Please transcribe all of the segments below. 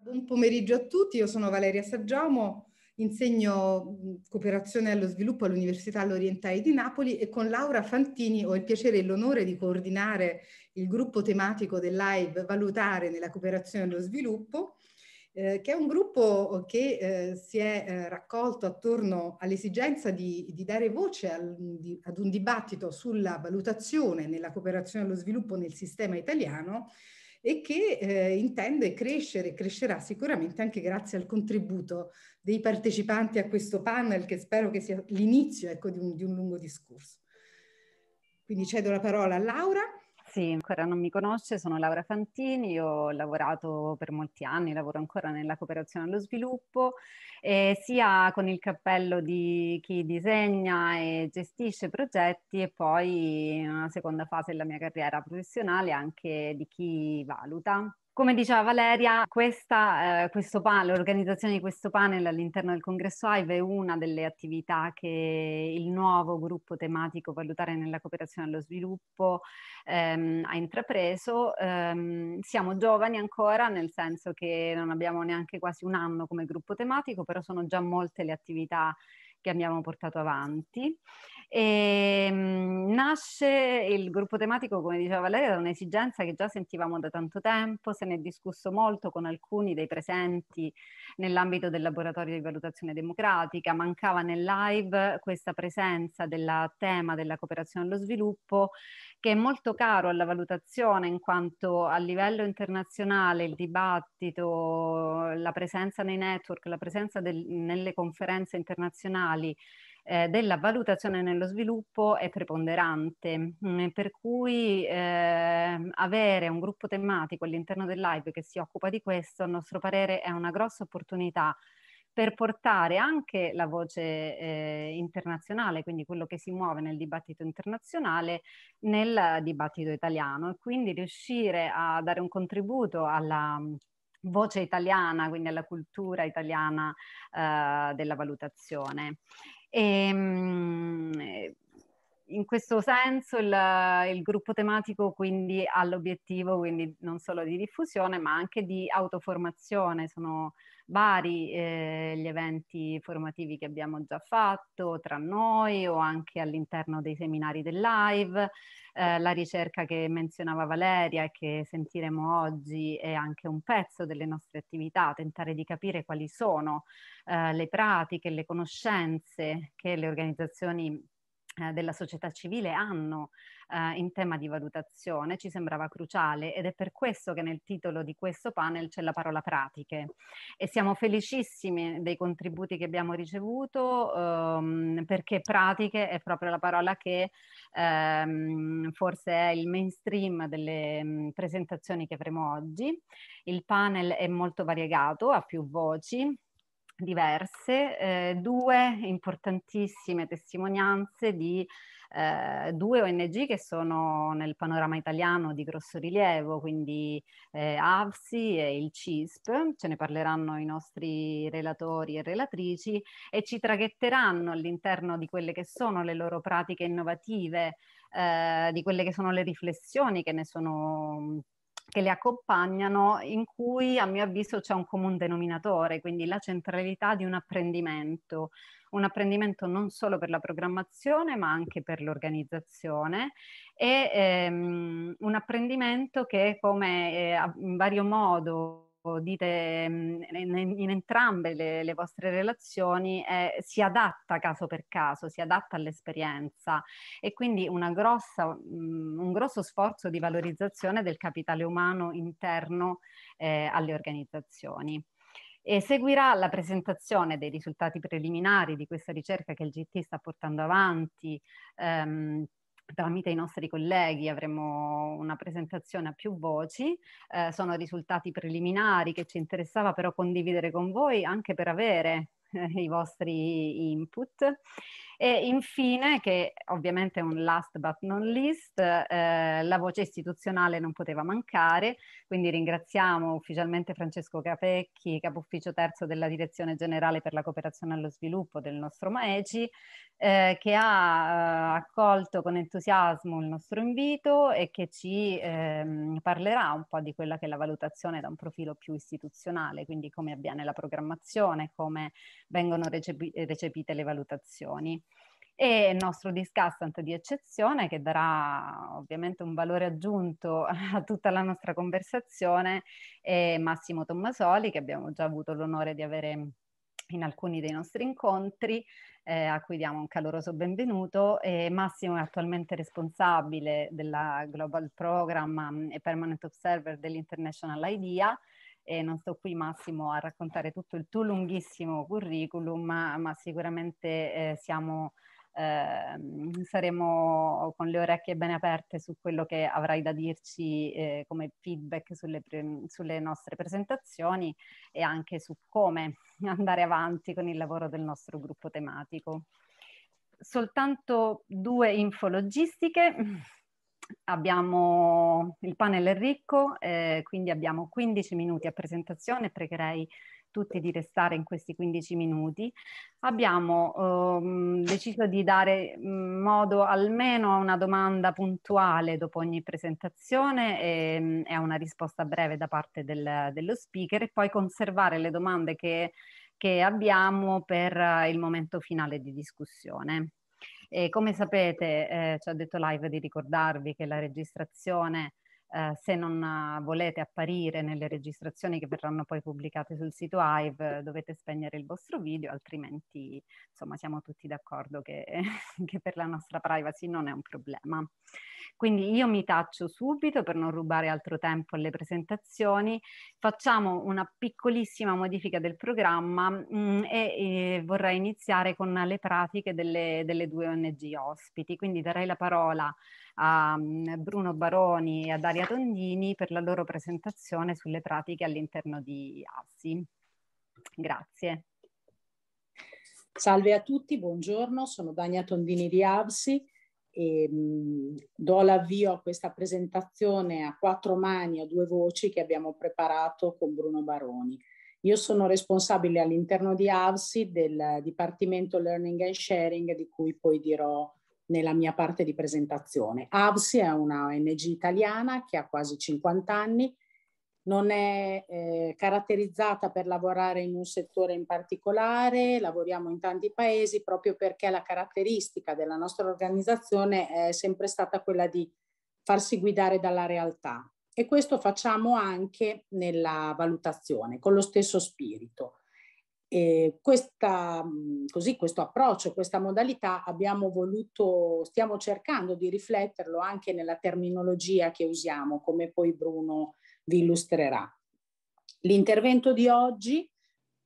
Buon pomeriggio a tutti, io sono Valeria Saggiamo, Insegno cooperazione allo sviluppo all'Università all'Orientale di Napoli e con Laura Fantini ho il piacere e l'onore di coordinare il gruppo tematico del live Valutare nella cooperazione allo sviluppo, eh, che è un gruppo che eh, si è eh, raccolto attorno all'esigenza di, di, dare voce al, di, ad un dibattito sulla valutazione nella cooperazione allo sviluppo nel sistema italiano e che eh, intende crescere, e crescerà sicuramente anche grazie al contributo dei partecipanti a questo panel che spero che sia l'inizio ecco, di, di, un, lungo discorso. Quindi cedo la parola a Laura chi ancora non mi conosce, sono Laura Fantini, ho lavorato per molti anni, lavoro ancora nella cooperazione allo sviluppo, eh, sia con il cappello di chi disegna e gestisce progetti e poi in una seconda fase della mia carriera professionale anche di chi valuta come diceva Valeria, questa, eh, questo pan, l'organizzazione di questo panel all'interno del congresso AIVE è una delle attività che il nuovo gruppo tematico Valutare nella cooperazione allo sviluppo ehm, ha intrapreso. Ehm, siamo giovani ancora, nel senso che non abbiamo neanche quasi un anno come gruppo tematico, però sono già molte le attività che abbiamo portato avanti. E, ehm, mh, nasce il gruppo tematico, come diceva Valeria, da un'esigenza che già sentivamo da tanto tempo, se ne è discusso molto con alcuni dei presenti nell'ambito del laboratorio di valutazione democratica, mancava nel live questa presenza del tema della cooperazione allo sviluppo che è molto caro alla valutazione in quanto a livello internazionale il dibattito, la presenza nei network, la presenza del, nelle conferenze internazionali eh, della valutazione nello sviluppo è preponderante, mm, per cui eh, avere un gruppo tematico all'interno del live che si occupa di questo, a nostro parere, è una grossa opportunità per portare anche la voce eh, internazionale, quindi quello che si muove nel dibattito internazionale, nel dibattito italiano e quindi riuscire a dare un contributo alla mm, voce italiana, quindi alla cultura italiana eh, della valutazione. E, ehm, eh, in questo senso il, il, gruppo tematico quindi ha l'obiettivo quindi non solo di diffusione ma anche di autoformazione. Sono vari eh, gli eventi formativi che abbiamo già fatto tra noi o anche all'interno dei seminari del live, eh, la ricerca che menzionava Valeria e che sentiremo oggi è anche un pezzo delle nostre attività, tentare di capire quali sono eh, le pratiche, le conoscenze che le organizzazioni eh, della società civile hanno eh, in tema di valutazione ci sembrava cruciale ed è per questo che nel titolo di questo panel c'è la parola pratiche e siamo felicissimi dei contributi che abbiamo ricevuto ehm, perché pratiche è proprio la parola che ehm, forse è il mainstream delle mh, mm, presentazioni che avremo oggi. Il panel è molto variegato, ha più voci, diverse, eh, due importantissime testimonianze di eh, due ONG che sono nel panorama italiano di grosso rilievo, quindi eh, AVSI e il CISP, ce ne parleranno i nostri relatori e relatrici e ci traghetteranno all'interno di quelle che sono le loro pratiche innovative, eh, di quelle che sono le riflessioni che ne sono che le accompagnano in cui a mio avviso c'è un comune denominatore, quindi la centralità di un apprendimento, un apprendimento non solo per la programmazione ma anche per l'organizzazione e ehm, un apprendimento che come eh, in vario modo dite mhmm, in entrambe le, le vostre relazioni eh, si adatta caso per caso, si adatta all'esperienza e quindi grossa, mhmm, un grosso sforzo di valorizzazione del capitale umano interno eh, alle organizzazioni. E seguirà la presentazione dei risultati preliminari di questa ricerca che il GT sta portando avanti ehm, tramite i nostri colleghi avremo una presentazione a più voci, eh, sono risultati preliminari che ci interessava però condividere con voi anche per avere eh, i vostri input e infine, che ovviamente è un last but not least, eh, la voce istituzionale non poteva mancare, quindi ringraziamo ufficialmente Francesco Capecchi, capo ufficio terzo della Direzione Generale per la Cooperazione allo Sviluppo del nostro Maeci, eh, che ha eh, accolto con entusiasmo il nostro invito e che ci ehm, parlerà un po' di quella che è la valutazione da un profilo più istituzionale, quindi come avviene la programmazione, come vengono recepi recepite le valutazioni e il nostro discussant di eccezione che darà ovviamente un valore aggiunto a tutta la nostra conversazione è Massimo Tommasoli che abbiamo già avuto l'onore di avere in alcuni dei nostri incontri, eh, a cui diamo un caloroso benvenuto. E Massimo è attualmente responsabile della Global Program mm, e Permanent Observer dell'International IDEA. E non sto qui Massimo a raccontare tutto il tuo lunghissimo curriculum, ma, ma sicuramente eh, siamo eh, saremo con le orecchie bene aperte su quello che avrai da dirci eh, come feedback sulle, pre- sulle nostre presentazioni e anche su come andare avanti con il lavoro del nostro gruppo tematico. Soltanto due infologistiche. abbiamo il panel è ricco, eh, quindi abbiamo 15 minuti a presentazione, pregherei tutti di restare in questi 15 minuti. Abbiamo ehm, deciso di dare mm, modo almeno a una domanda puntuale dopo ogni presentazione e, ehm, e a una risposta breve da parte del, dello speaker e poi conservare le domande che, che abbiamo per eh, il momento finale di discussione. E come sapete, eh, ci ha detto Live di ricordarvi che la registrazione eh, se non eh, volete apparire nelle registrazioni che verranno poi pubblicate sul sito Hive dovete spegnere il vostro video, altrimenti insomma siamo tutti d'accordo che, che per la nostra privacy non è un problema. Quindi io mi taccio subito per non rubare altro tempo alle presentazioni, facciamo una piccolissima modifica del programma mh, mm, e, e, vorrei iniziare con le pratiche delle, delle due ONG ospiti. Quindi darei la parola a mm, Bruno Baroni e a Daria Tondini per la loro presentazione sulle pratiche all'interno di ASI. Grazie. Salve a tutti, buongiorno, sono Dania Tondini di AVSI e ehm, do l'avvio a questa presentazione a quattro mani, a due voci che abbiamo preparato con Bruno Baroni. Io sono responsabile all'interno di AVSI del Dipartimento Learning and Sharing di cui poi dirò nella mia parte di presentazione. AVSI è una ONG italiana che ha quasi 50 anni non è eh, caratterizzata per lavorare in un settore in particolare, lavoriamo in tanti paesi proprio perché la caratteristica della nostra organizzazione è sempre stata quella di farsi guidare dalla realtà e questo facciamo anche nella valutazione con lo stesso spirito. Questa, mm, così, questo approccio, questa modalità abbiamo voluto, stiamo cercando di rifletterlo anche nella terminologia che usiamo, come poi Bruno vi illustrerà. L'intervento di oggi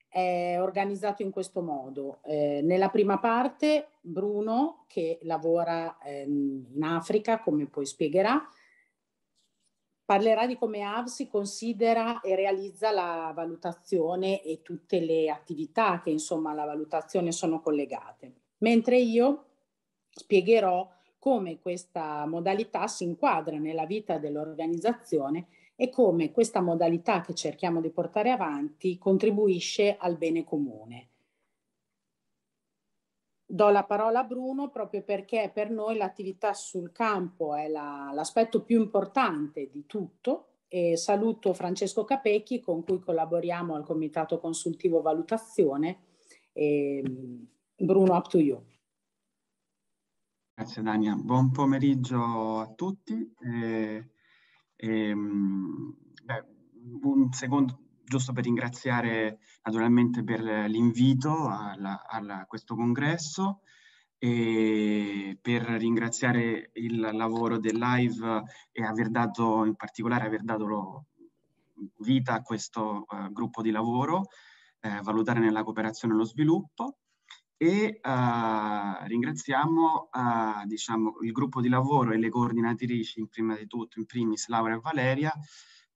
è organizzato in questo modo. Eh, nella prima parte Bruno, che lavora eh, in Africa, come poi spiegherà, parlerà di come AV si considera e realizza la valutazione e tutte le attività che insomma alla valutazione sono collegate. Mentre io spiegherò come questa modalità si inquadra nella vita dell'organizzazione e come questa modalità che cerchiamo di portare avanti contribuisce al bene comune. Do la parola a Bruno proprio perché per noi l'attività sul campo è l'aspetto più importante di tutto e saluto Francesco Capecchi con cui collaboriamo al Comitato Consultivo Valutazione. E, Bruno, up to you. Grazie Dania, buon pomeriggio a tutti. Eh, e, ehm, beh, un secondo, giusto per ringraziare naturalmente per l'invito a questo congresso e per ringraziare il lavoro del live e aver dato, in particolare aver dato vita a questo uh, gruppo di lavoro, eh, valutare nella cooperazione e lo sviluppo e uh, ringraziamo uh, diciamo, il gruppo di lavoro e le coordinatrici, in prima di tutto, in primis Laura e Valeria,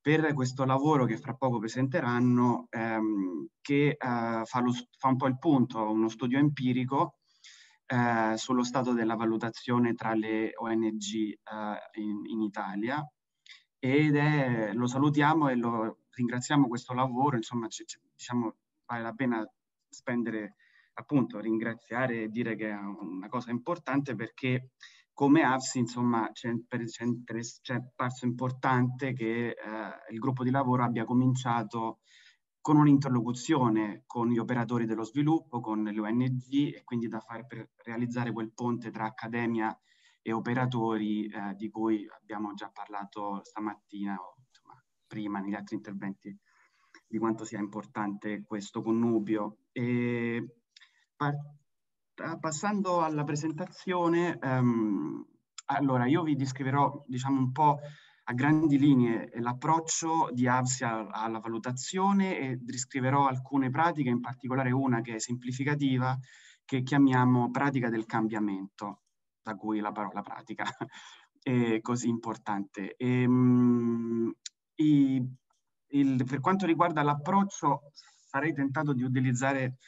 per questo lavoro che fra poco presenteranno, ehm, che uh, fa, lo, fa, un po' il punto, uno studio empirico eh, sullo stato della valutazione tra le ONG eh, in, in, Italia. Ed è, lo salutiamo e lo ringraziamo questo lavoro, insomma, diciamo, vale la pena spendere appunto ringraziare e dire che è una cosa importante perché come AFSI insomma c'è, è parso importante che eh, il gruppo di lavoro abbia cominciato con un'interlocuzione con gli operatori dello sviluppo, con le ONG e quindi da fare per realizzare quel ponte tra accademia e operatori eh, di cui abbiamo già parlato stamattina o insomma, prima negli altri interventi di quanto sia importante questo connubio. E eh, passando alla presentazione, ehm, allora io vi descriverò diciamo un po' a grandi linee eh, l'approccio di AVSIA alla valutazione e descriverò alcune pratiche, in particolare una che è semplificativa, che chiamiamo pratica del cambiamento, da cui la parola pratica è così importante. E, ehm, mh, i, il, per quanto riguarda l'approccio, sarei tentato di utilizzare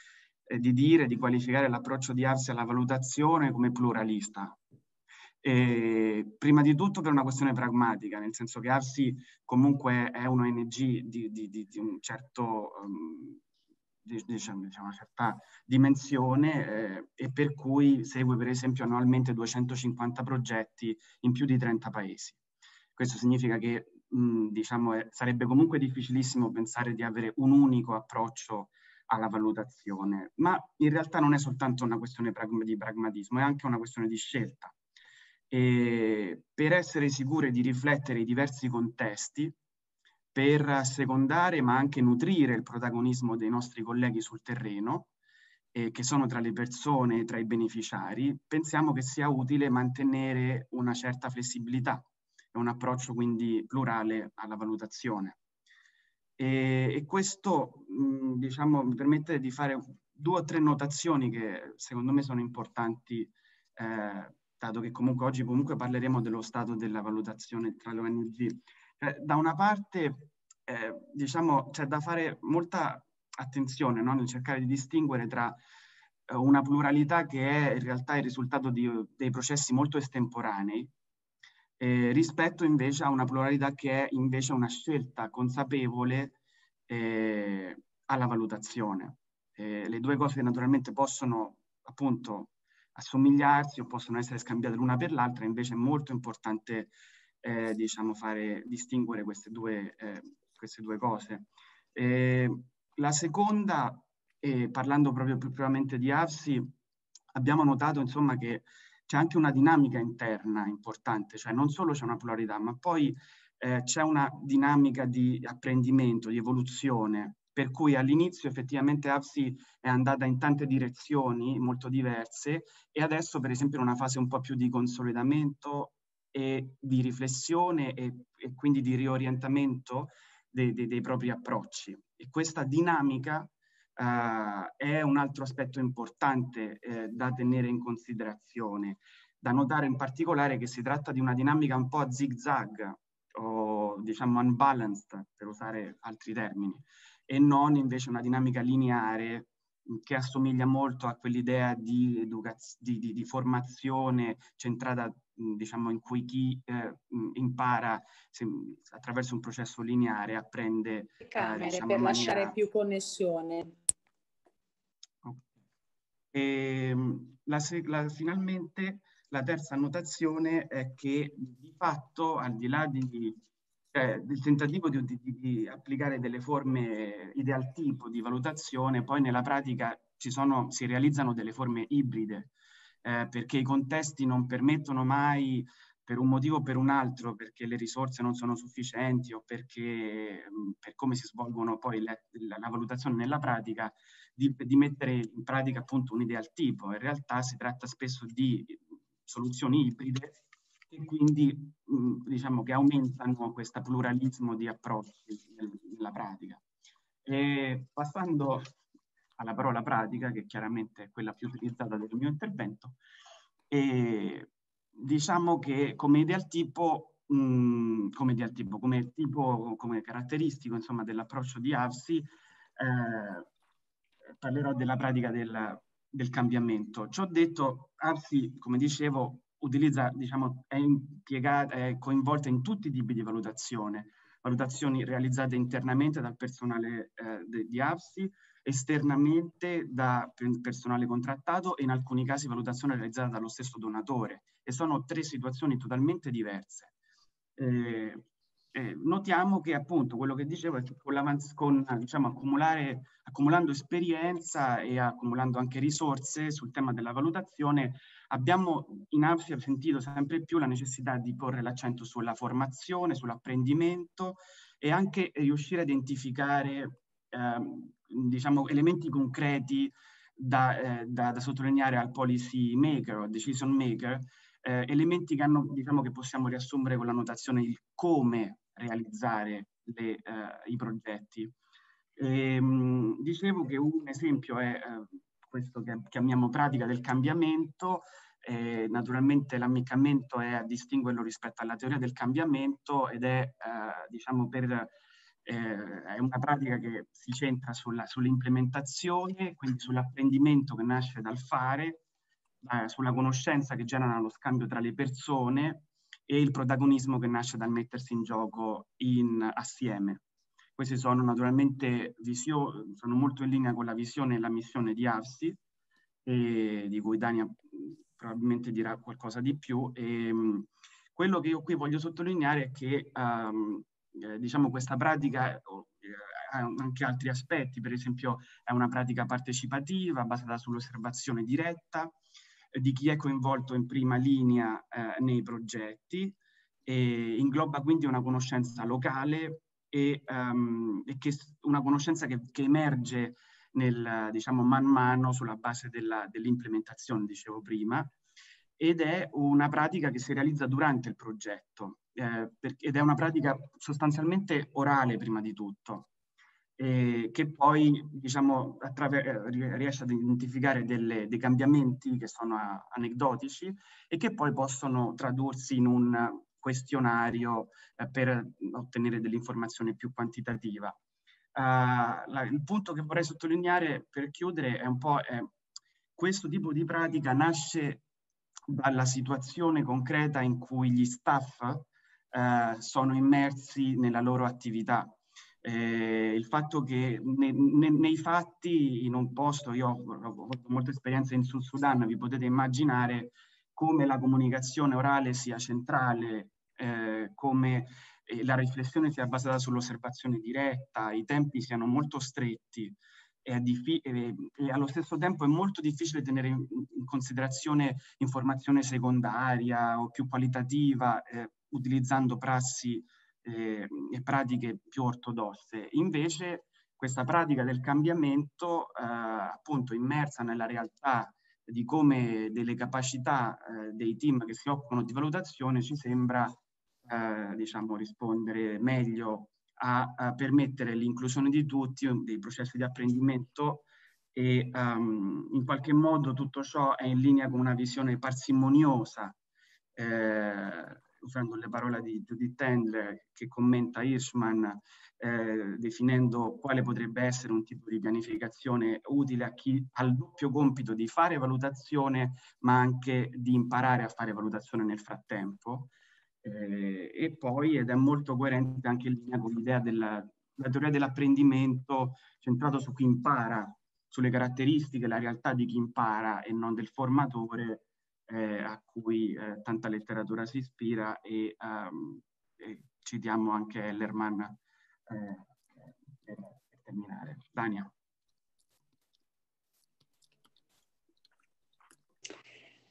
di dire, di qualificare l'approccio di Arsi alla valutazione come pluralista. E prima di tutto per una questione pragmatica, nel senso che Arsi comunque è un'ONG di, di, di, di, un certo, um, diciamo, una certa dimensione eh, e per cui segue per esempio annualmente 250 progetti in più di 30 paesi. Questo significa che mh, diciamo, sarebbe comunque difficilissimo pensare di avere un unico approccio alla valutazione, ma in realtà non è soltanto una questione di pragmatismo, è anche una questione di scelta. E per essere sicure di riflettere i diversi contesti, per secondare ma anche nutrire il protagonismo dei nostri colleghi sul terreno, eh, che sono tra le persone, tra i beneficiari, pensiamo che sia utile mantenere una certa flessibilità e un approccio quindi plurale alla valutazione. E, e questo, mh, diciamo, mi permette di fare due o tre notazioni che secondo me sono importanti, eh, dato che comunque oggi comunque parleremo dello stato della valutazione tra le ONG. Eh, da una parte, eh, diciamo, c'è da fare molta attenzione no? nel cercare di distinguere tra eh, una pluralità che è in realtà il risultato di, dei processi molto estemporanei, eh, rispetto invece a una pluralità che è invece una scelta consapevole eh, alla valutazione. Eh, le due cose naturalmente possono appunto assomigliarsi o possono essere scambiate l'una per l'altra, invece è molto importante eh, diciamo fare, distinguere queste due, eh, queste due cose. Eh, la seconda, parlando proprio più propriamente di AFSI, abbiamo notato insomma che c'è anche una dinamica interna importante, cioè non solo c'è una pluralità, ma poi eh, c'è una dinamica di apprendimento, di evoluzione, per cui all'inizio effettivamente AFSI è andata in tante direzioni molto diverse e adesso per esempio in una fase un po' più di consolidamento e di riflessione e, e quindi di riorientamento dei, dei, dei propri approcci. E questa dinamica eh, è un altro aspetto importante eh, da tenere in considerazione. Da notare in particolare che si tratta di una dinamica un po' a zigzag o diciamo unbalanced, per usare altri termini, e non invece una dinamica lineare che assomiglia molto a quell'idea di, di, di, di, formazione centrata, diciamo, in cui chi eh, impara se, attraverso un processo lineare, apprende... Eh, camere, eh, diciamo, per maniera... lasciare più connessione. E, ehm, la, la, finalmente la terza annotazione è che di fatto, al di là di, cioè, del tentativo di, di, di, applicare delle forme ideal tipo di valutazione, poi nella pratica sono, si realizzano delle forme ibride, eh, perché i contesti non permettono mai per un motivo o per un altro, perché le risorse non sono sufficienti o perché per come si svolgono poi le, la, la, valutazione nella pratica, di, di mettere in pratica appunto un'idea al tipo. In realtà si tratta spesso di soluzioni ibride e quindi mh, diciamo che aumentano questo pluralismo di approcci nella pratica. E passando alla parola pratica, che chiaramente è quella più utilizzata del mio intervento, e diciamo che come ideal tipo, mh, mm, come ideal tipo, come tipo, come caratteristico insomma, dell'approccio di Avsi, eh, parlerò della pratica del, del cambiamento. Ciò detto, Avsi, come dicevo, utilizza, diciamo, è, impiegata, è coinvolta in tutti i tipi di valutazione, valutazioni realizzate internamente dal personale eh, de, di Avsi, esternamente da personale contrattato e in alcuni casi valutazione realizzata dallo stesso donatore e sono tre situazioni totalmente diverse. Eh, eh, notiamo che appunto quello che dicevo è che con, con diciamo, accumulando esperienza e accumulando anche risorse sul tema della valutazione, abbiamo in AFSI sentito sempre più la necessità di porre l'accento sulla formazione, sull'apprendimento e anche riuscire a identificare ehm, diciamo, elementi concreti da, eh, da, da sottolineare al policy maker o decision maker eh, elementi che, hanno, diciamo, che possiamo riassumere con la notazione di come realizzare le, eh, i progetti. E, ehm, mh, dicevo che un esempio è eh, questo che chiamiamo pratica del cambiamento, eh, naturalmente l'ammiccamento è a distinguerlo rispetto alla teoria del cambiamento ed è, eh, diciamo per, eh, è una pratica che si centra sull'implementazione, sull quindi sull'apprendimento che nasce dal fare eh, sulla conoscenza che genera lo scambio tra le persone e il protagonismo che nasce dal mettersi in gioco in, assieme. Queste sono naturalmente visio- sono molto in linea con la visione e la missione di Arsi, di cui Dania mm, probabilmente dirà qualcosa di più. E, mm, quello che io qui voglio sottolineare è che ehm, eh, diciamo questa pratica eh, ha anche altri aspetti, per esempio è una pratica partecipativa basata sull'osservazione diretta, di chi è coinvolto in prima linea eh, nei progetti, e ingloba quindi una conoscenza locale e, um, e che, una conoscenza che, che emerge nel, diciamo, man mano sulla base dell'implementazione, dell dicevo prima, ed è una pratica che si realizza durante il progetto, eh, per, ed è una pratica sostanzialmente orale prima di tutto eh, che poi diciamo, eh, riesce ad identificare delle, dei cambiamenti che sono a, ah, aneddotici e che poi possono tradursi in un questionario eh, per ottenere dell'informazione più quantitativa. Uh, la, il punto che vorrei sottolineare per chiudere è un po' è, questo tipo di pratica nasce dalla situazione concreta in cui gli staff eh, sono immersi nella loro attività eh, il fatto che ne, ne, nei fatti in un posto, io ho avuto molta esperienza in Sud Sudan, vi potete immaginare come la comunicazione orale sia centrale, eh, come eh, la riflessione sia basata sull'osservazione diretta, i tempi siano molto stretti e, e, eh, e allo stesso tempo è molto difficile tenere in, in considerazione informazione secondaria o più qualitativa eh, utilizzando prassi eh, e pratiche più ortodosse. Invece questa pratica del cambiamento, eh, appunto immersa nella realtà di come delle capacità eh, dei team che si occupano di valutazione, ci sembra eh, diciamo, rispondere meglio a, a permettere l'inclusione di tutti, dei processi di apprendimento e um, in qualche modo tutto ciò è in linea con una visione parsimoniosa eh, usando le parole di Judith Tendler che commenta Hirschman eh, definendo quale potrebbe essere un tipo di pianificazione utile a chi ha il doppio compito di fare valutazione ma anche di imparare a fare valutazione nel frattempo eh, e poi ed è molto coerente anche in linea con l'idea della teoria dell'apprendimento centrato su chi impara, sulle caratteristiche, la realtà di chi impara e non del formatore eh, a cui eh, tanta letteratura si ispira e, um, e citiamo anche Ellerman eh, per, terminare. Dania.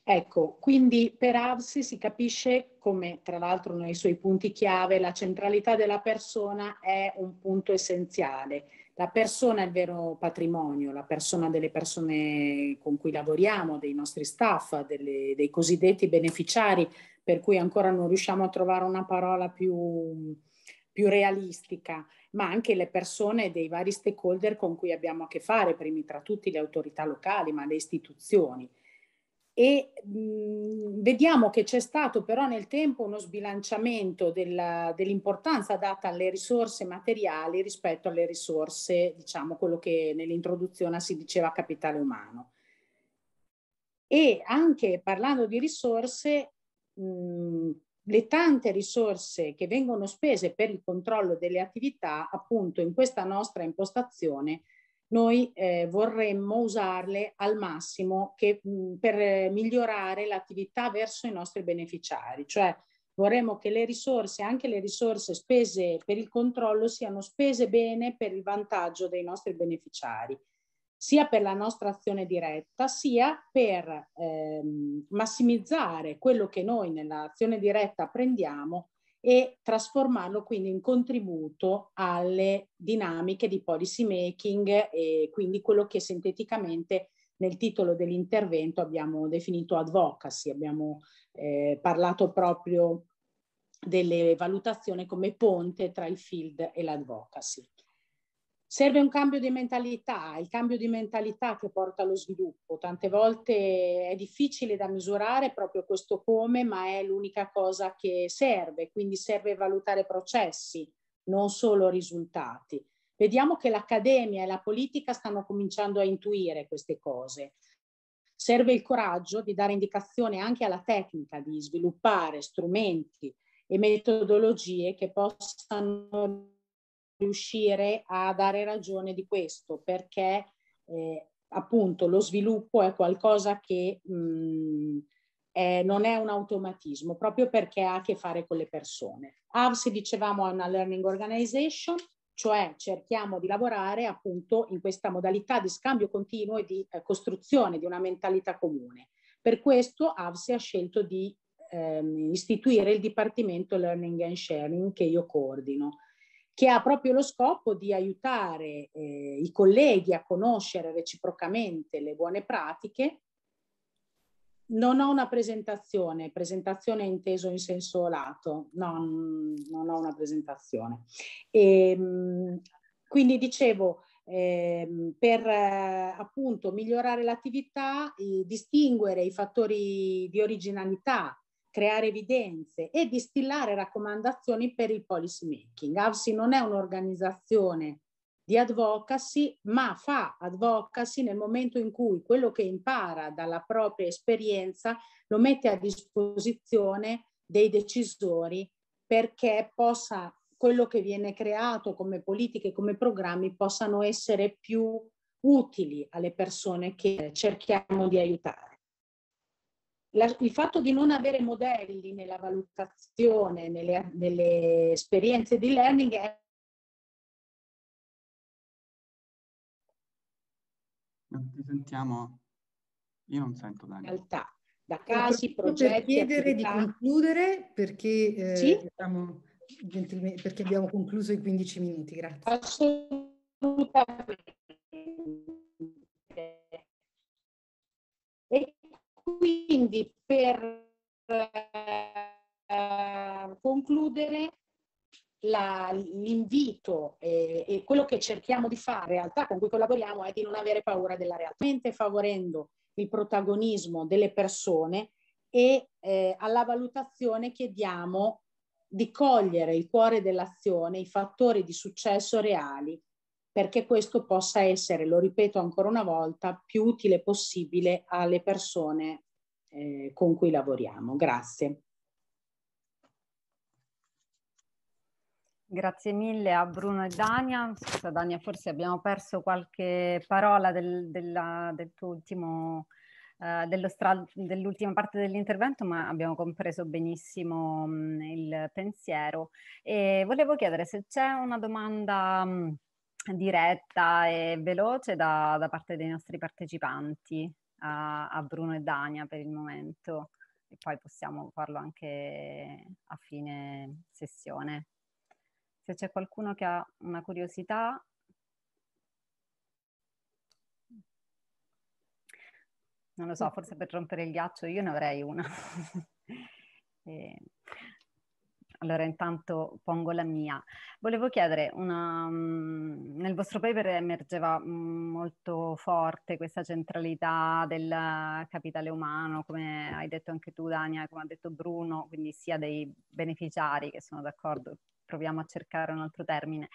Ecco, quindi per Avsi si capisce come, tra l'altro nei suoi punti chiave, la centralità della persona è un punto essenziale la persona è il vero patrimonio, la persona delle persone con cui lavoriamo, dei nostri staff, delle, dei cosiddetti beneficiari, per cui ancora non riusciamo a trovare una parola più, più realistica, ma anche le persone dei vari stakeholder con cui abbiamo a che fare, primi tra tutti le autorità locali, ma le istituzioni e mh, mhmm, vediamo che c'è stato però nel tempo uno sbilanciamento della, dell'importanza data alle risorse materiali rispetto alle risorse, diciamo quello che nell'introduzione si diceva capitale umano. E anche parlando di risorse, mh, mhmm, le tante risorse che vengono spese per il controllo delle attività, appunto in questa nostra impostazione, noi eh, vorremmo usarle al massimo che, mh, mm, per eh, migliorare l'attività verso i nostri beneficiari, cioè vorremmo che le risorse, anche le risorse spese per il controllo, siano spese bene per il vantaggio dei nostri beneficiari, sia per la nostra azione diretta, sia per ehm, massimizzare quello che noi nell'azione diretta prendiamo e trasformarlo quindi in contributo alle dinamiche di policy making e quindi quello che sinteticamente nel titolo dell'intervento abbiamo definito advocacy, abbiamo eh, parlato proprio delle valutazioni come ponte tra il field e l'advocacy. Serve un cambio di mentalità, il cambio di mentalità che porta allo sviluppo. Tante volte è difficile da misurare proprio questo come, ma è l'unica cosa che serve, quindi serve valutare processi, non solo risultati. Vediamo che l'accademia e la politica stanno cominciando a intuire queste cose. Serve il coraggio di dare indicazione anche alla tecnica, di sviluppare strumenti e metodologie che possano riuscire a dare ragione di questo perché eh, appunto lo sviluppo è qualcosa che mh, mm, è, non è un automatismo proprio perché ha a che fare con le persone. AVS dicevamo è una learning organization, cioè cerchiamo di lavorare appunto in questa modalità di scambio continuo e di eh, costruzione di una mentalità comune. Per questo AVS ha scelto di ehm, istituire il Dipartimento Learning and Sharing che io coordino che ha proprio lo scopo di aiutare eh, i colleghi a conoscere reciprocamente le buone pratiche. Non ho una presentazione, presentazione inteso in senso lato, no, non ho una presentazione. E, ehm, quindi dicevo, eh, per eh, appunto migliorare l'attività, eh, distinguere i fattori di originalità creare evidenze e distillare raccomandazioni per il policy making. AVSI non è un'organizzazione di advocacy, ma fa advocacy nel momento in cui quello che impara dalla propria esperienza lo mette a disposizione dei decisori perché possa quello che viene creato come politiche, come programmi possano essere più utili alle persone che cerchiamo di aiutare la, il fatto di non avere modelli nella valutazione, nelle, nelle esperienze di learning è... Non ti sentiamo? Io non sento In realtà, da casi, progetti... Per chiedere attività... di concludere perché, eh, sì? diciamo, perché abbiamo concluso i 15 minuti, grazie. Assolutamente. Quindi per eh, concludere l'invito e, e, quello che cerchiamo di fare in realtà con cui collaboriamo è di non avere paura della realtà, favorendo il protagonismo delle persone e eh, alla valutazione chiediamo di cogliere il cuore dell'azione, i fattori di successo reali perché questo possa essere, lo ripeto ancora una volta, più utile possibile alle persone eh, con cui lavoriamo. Grazie. Grazie mille a Bruno e Dania. Scusa Dania, forse abbiamo perso qualche parola del, della, del tuo ultimo, eh, dell'ultima parte dell'intervento, ma abbiamo compreso benissimo mh, mm, il pensiero. E volevo chiedere se c'è una domanda... Mh, mm, diretta e veloce da, da parte dei nostri partecipanti a, a, Bruno e Dania per il momento e poi possiamo farlo anche a fine sessione. Se c'è qualcuno che ha una curiosità. Non lo so, forse per rompere il ghiaccio io ne avrei una. e... Allora, intanto pongo la mia. Volevo chiedere, una, mm, nel vostro paper emergeva mm, molto forte questa centralità del capitale umano, come hai detto anche tu Dania, come ha detto Bruno, quindi sia dei beneficiari, che sono d'accordo, proviamo a cercare un altro termine,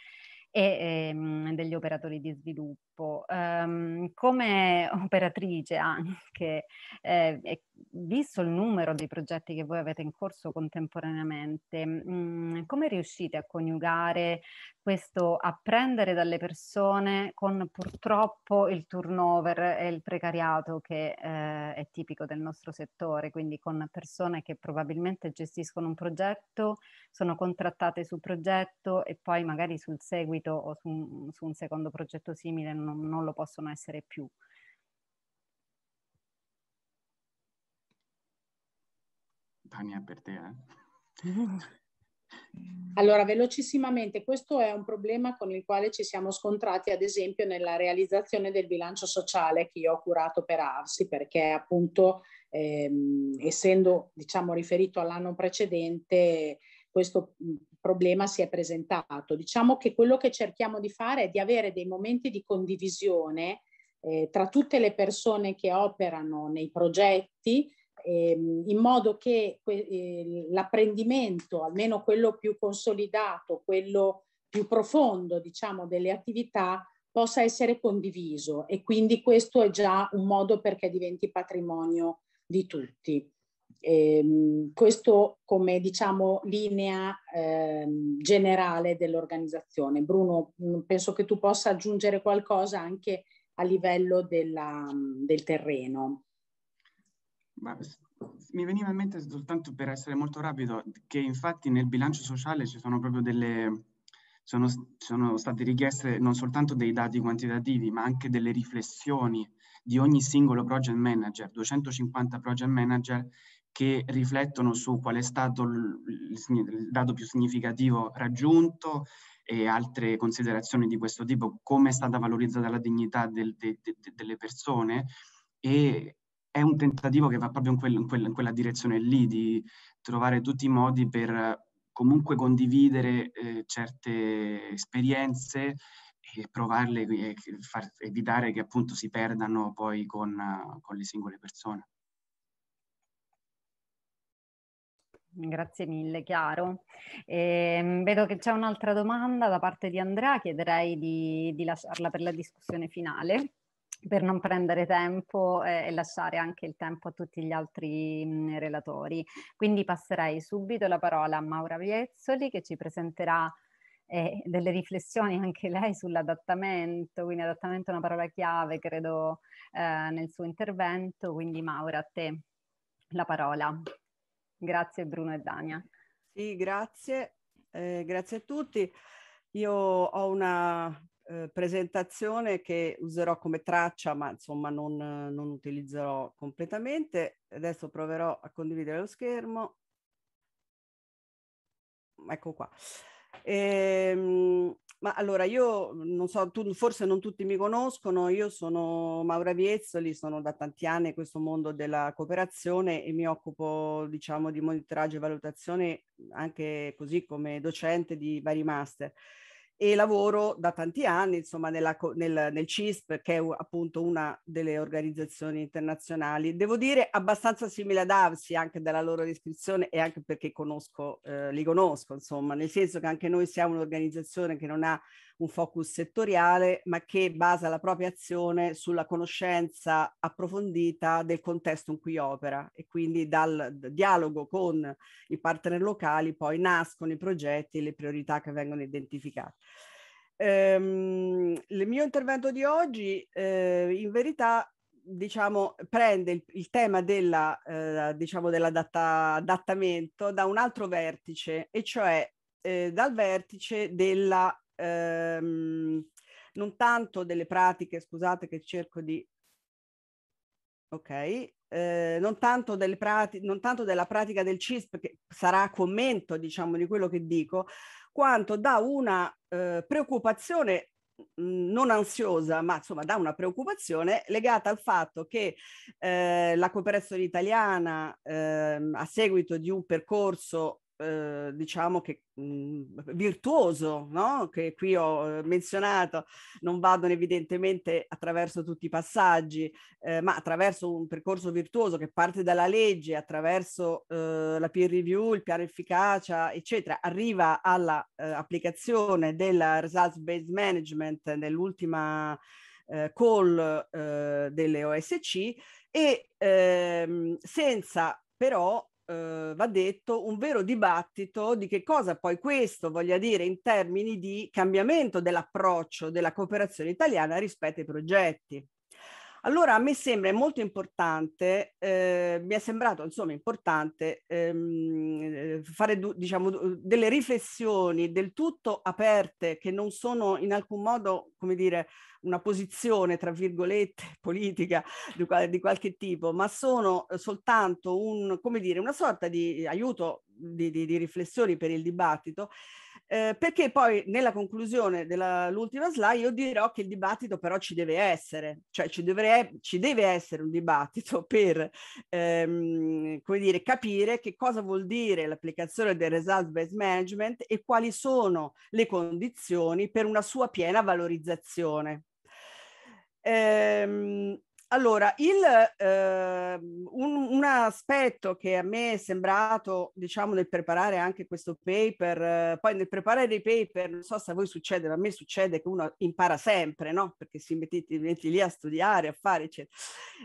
e ehm, degli operatori di sviluppo. Um, come operatrice anche, eh, visto il numero dei progetti che voi avete in corso contemporaneamente, mh, mhmm, come riuscite a coniugare questo apprendere dalle persone con purtroppo il turnover e il precariato che eh, è tipico del nostro settore, quindi con persone che probabilmente gestiscono un progetto, sono contrattate sul progetto e poi magari sul seguito merito o su un, su un secondo progetto simile non, non lo possono essere più. Tania, per te. Eh? Allora, velocissimamente, questo è un problema con il quale ci siamo scontrati, ad esempio, nella realizzazione del bilancio sociale che io ho curato per Arsi, perché appunto, ehm, essendo diciamo, riferito all'anno precedente, questo problema si è presentato. Diciamo che quello che cerchiamo di fare è di avere dei momenti di condivisione eh, tra tutte le persone che operano nei progetti ehm, in modo che que- eh, l'apprendimento, almeno quello più consolidato, quello più profondo diciamo, delle attività, possa essere condiviso e quindi questo è già un modo perché diventi patrimonio di tutti. Ehm, questo come diciamo linea ehm, generale dell'organizzazione. Bruno, mm, penso che tu possa aggiungere qualcosa anche a livello della, mm, del terreno. Ma, mi veniva in mente soltanto per essere molto rapido che infatti nel bilancio sociale ci sono proprio delle, sono, sono, state richieste non soltanto dei dati quantitativi, ma anche delle riflessioni di ogni singolo project manager, 250 project manager che riflettono su qual è stato il, il dato più significativo raggiunto e altre considerazioni di questo tipo, come è stata valorizzata la dignità del, de, de, de, delle persone e è un tentativo che va proprio in, quel, in, quel, in, quella direzione lì, di trovare tutti i modi per comunque condividere eh, certe esperienze e provarle e far, evitare che appunto si perdano poi con, con le singole persone. Grazie mille, chiaro. Eh, vedo che c'è un'altra domanda da parte di Andrea, chiederei di, di lasciarla per la discussione finale per non prendere tempo eh, e lasciare anche il tempo a tutti gli altri mm, relatori. Quindi passerei subito la parola a Maura Viezzoli che ci presenterà eh, delle riflessioni anche lei sull'adattamento, quindi adattamento è una parola chiave credo eh, nel suo intervento, quindi Maura a te la parola. Grazie Bruno e Dania. Sì, grazie. Eh, grazie a tutti. Io ho una eh, presentazione che userò come traccia, ma insomma non, non utilizzerò completamente. Adesso proverò a condividere lo schermo. Ecco qua. Ehm, ma allora io non so, tu, forse non tutti mi conoscono, io sono Maura Viezzoli, sono da tanti anni in questo mondo della cooperazione e mi occupo diciamo di monitoraggio e valutazione anche così come docente di vari master e lavoro da tanti anni insomma nella, nel, nel CISP che è appunto una delle organizzazioni internazionali devo dire abbastanza simile ad Avsi anche dalla loro descrizione e anche perché conosco eh, li conosco insomma nel senso che anche noi siamo un'organizzazione che non ha un focus settoriale, ma che basa la propria azione sulla conoscenza approfondita del contesto in cui opera e quindi dal dialogo con i partner locali poi nascono i progetti e le priorità che vengono identificate. Ehm, il mio intervento di oggi eh, in verità diciamo, prende il, il tema della, eh, diciamo dell'adattamento da un altro vertice, e cioè eh, dal vertice della ehm, non tanto delle pratiche, scusate che cerco di... Ok, eh, non, tanto prati... non tanto della pratica del CISP, che sarà commento, diciamo, di quello che dico, quanto da una eh, preoccupazione mm, non ansiosa, ma insomma da una preoccupazione legata al fatto che eh, la cooperazione italiana eh, a seguito di un percorso eh, diciamo che mh, mhmm, virtuoso, no? che qui ho eh, menzionato, non vadano evidentemente attraverso tutti i passaggi, eh, ma attraverso un percorso virtuoso che parte dalla legge, attraverso eh, la peer review, il piano efficacia, eccetera, arriva all'applicazione del results based management nell'ultima call delle OSC e ehm, senza però eh, va detto, un vero dibattito di che cosa poi questo voglia dire in termini di cambiamento dell'approccio della cooperazione italiana rispetto ai progetti. Allora a me sembra molto importante, eh, mi è sembrato insomma importante ehm, fare diciamo, delle riflessioni del tutto aperte che non sono in alcun modo, come dire, una posizione, tra virgolette, politica di, qual- di qualche tipo, ma sono soltanto un, come dire, una sorta di aiuto di, di, di riflessioni per il dibattito eh, perché poi nella conclusione dell'ultima slide io dirò che il dibattito però ci deve essere, cioè ci, deve, ci deve essere un dibattito per ehm, come dire, capire che cosa vuol dire l'applicazione del Results based management e quali sono le condizioni per una sua piena valorizzazione. Ehm, allora, il, eh, un, un, aspetto che a me è sembrato, diciamo, nel preparare anche questo paper, eh, poi nel preparare dei paper, non so se a voi succede, ma a me succede che uno impara sempre, no? Perché si metti, metti lì a studiare, a fare, eccetera.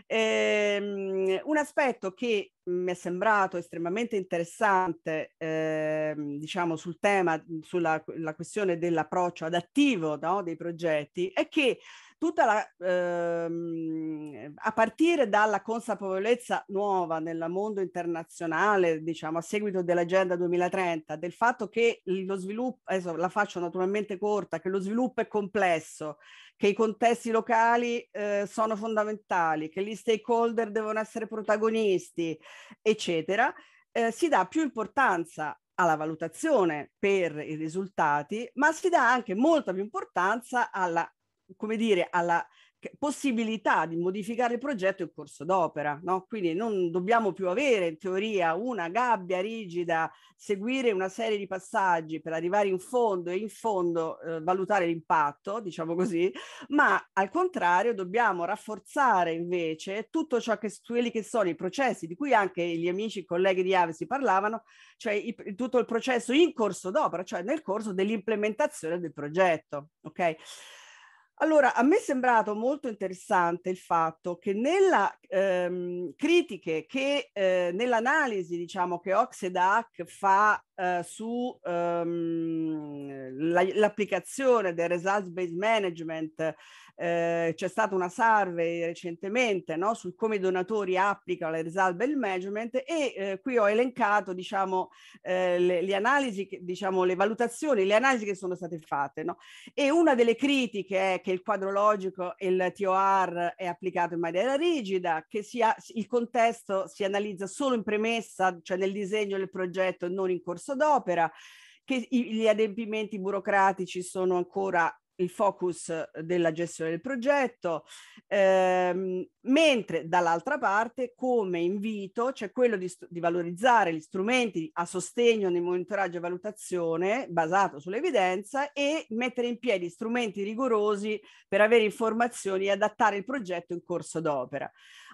Eh, un aspetto che mi è sembrato estremamente interessante, ehm, diciamo, sul tema, sulla questione dell'approccio adattivo no? dei progetti, è che tutta la, ehm, a partire dalla consapevolezza nuova nel mondo internazionale, diciamo a seguito dell'agenda 2030, del fatto che lo sviluppo, adesso la faccio naturalmente corta, che lo sviluppo è complesso, che i contesti locali eh, sono fondamentali, che gli stakeholder devono essere protagonisti, eccetera, eh, si dà più importanza alla valutazione per i risultati, ma si dà anche molta più importanza alla come dire, alla possibilità di modificare il progetto in corso d'opera, no? Quindi non dobbiamo più avere in teoria una gabbia rigida, seguire una serie di passaggi per arrivare in fondo e in fondo eh, valutare l'impatto, diciamo così, ma al contrario dobbiamo rafforzare invece tutto ciò che quelli che sono i processi di cui anche gli amici colleghi di Ave si parlavano, cioè i, tutto il processo in corso d'opera, cioè nel corso dell'implementazione del progetto, ok? Allora, a me è sembrato molto interessante il fatto che nella ehm, critiche che eh, nell'analisi diciamo che Oxedac fa eh, sull'applicazione ehm, um, del results based management, eh, c'è stata una survey recentemente no? su come i donatori applicano il result based management e eh, qui ho elencato diciamo, eh, le, le, analisi, che, diciamo, le valutazioni, le analisi che sono state fatte. No? E una delle critiche è che il quadro logico e il TOR è applicato in maniera rigida, che sia, il contesto si analizza solo in premessa, cioè nel disegno del progetto e non in corso corso d'opera, che gli adempimenti burocratici sono ancora il focus della gestione del progetto, ehm, mentre dall'altra parte come invito c'è quello di, di, valorizzare gli strumenti a sostegno nel monitoraggio e valutazione basato sull'evidenza e mettere in piedi strumenti rigorosi per avere informazioni e adattare il progetto in corso d'opera.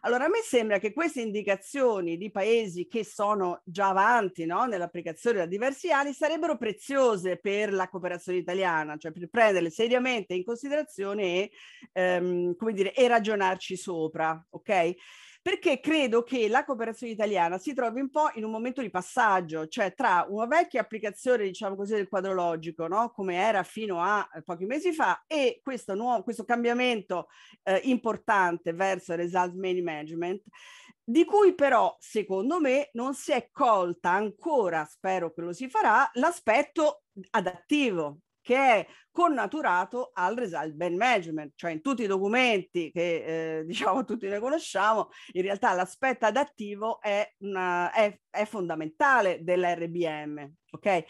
Allora, a me sembra che queste indicazioni di paesi che sono già avanti no, nell'applicazione da diversi anni sarebbero preziose per la cooperazione italiana, cioè per prenderle seriamente in considerazione e, ehm, come dire, e ragionarci sopra, ok? perché credo che la cooperazione italiana si trovi un po' in un momento di passaggio, cioè tra una vecchia applicazione, diciamo così, del quadrologico, no? come era fino a eh, pochi mesi fa, e questo, nuovo, questo cambiamento eh, importante verso il result management, di cui però, secondo me, non si è colta ancora, spero che lo si farà, l'aspetto adattivo, che è connaturato al result bank management, cioè in tutti i documenti che eh, diciamo tutti noi conosciamo, in realtà l'aspetto adattivo è, una, è, è fondamentale dell'RBM, ok?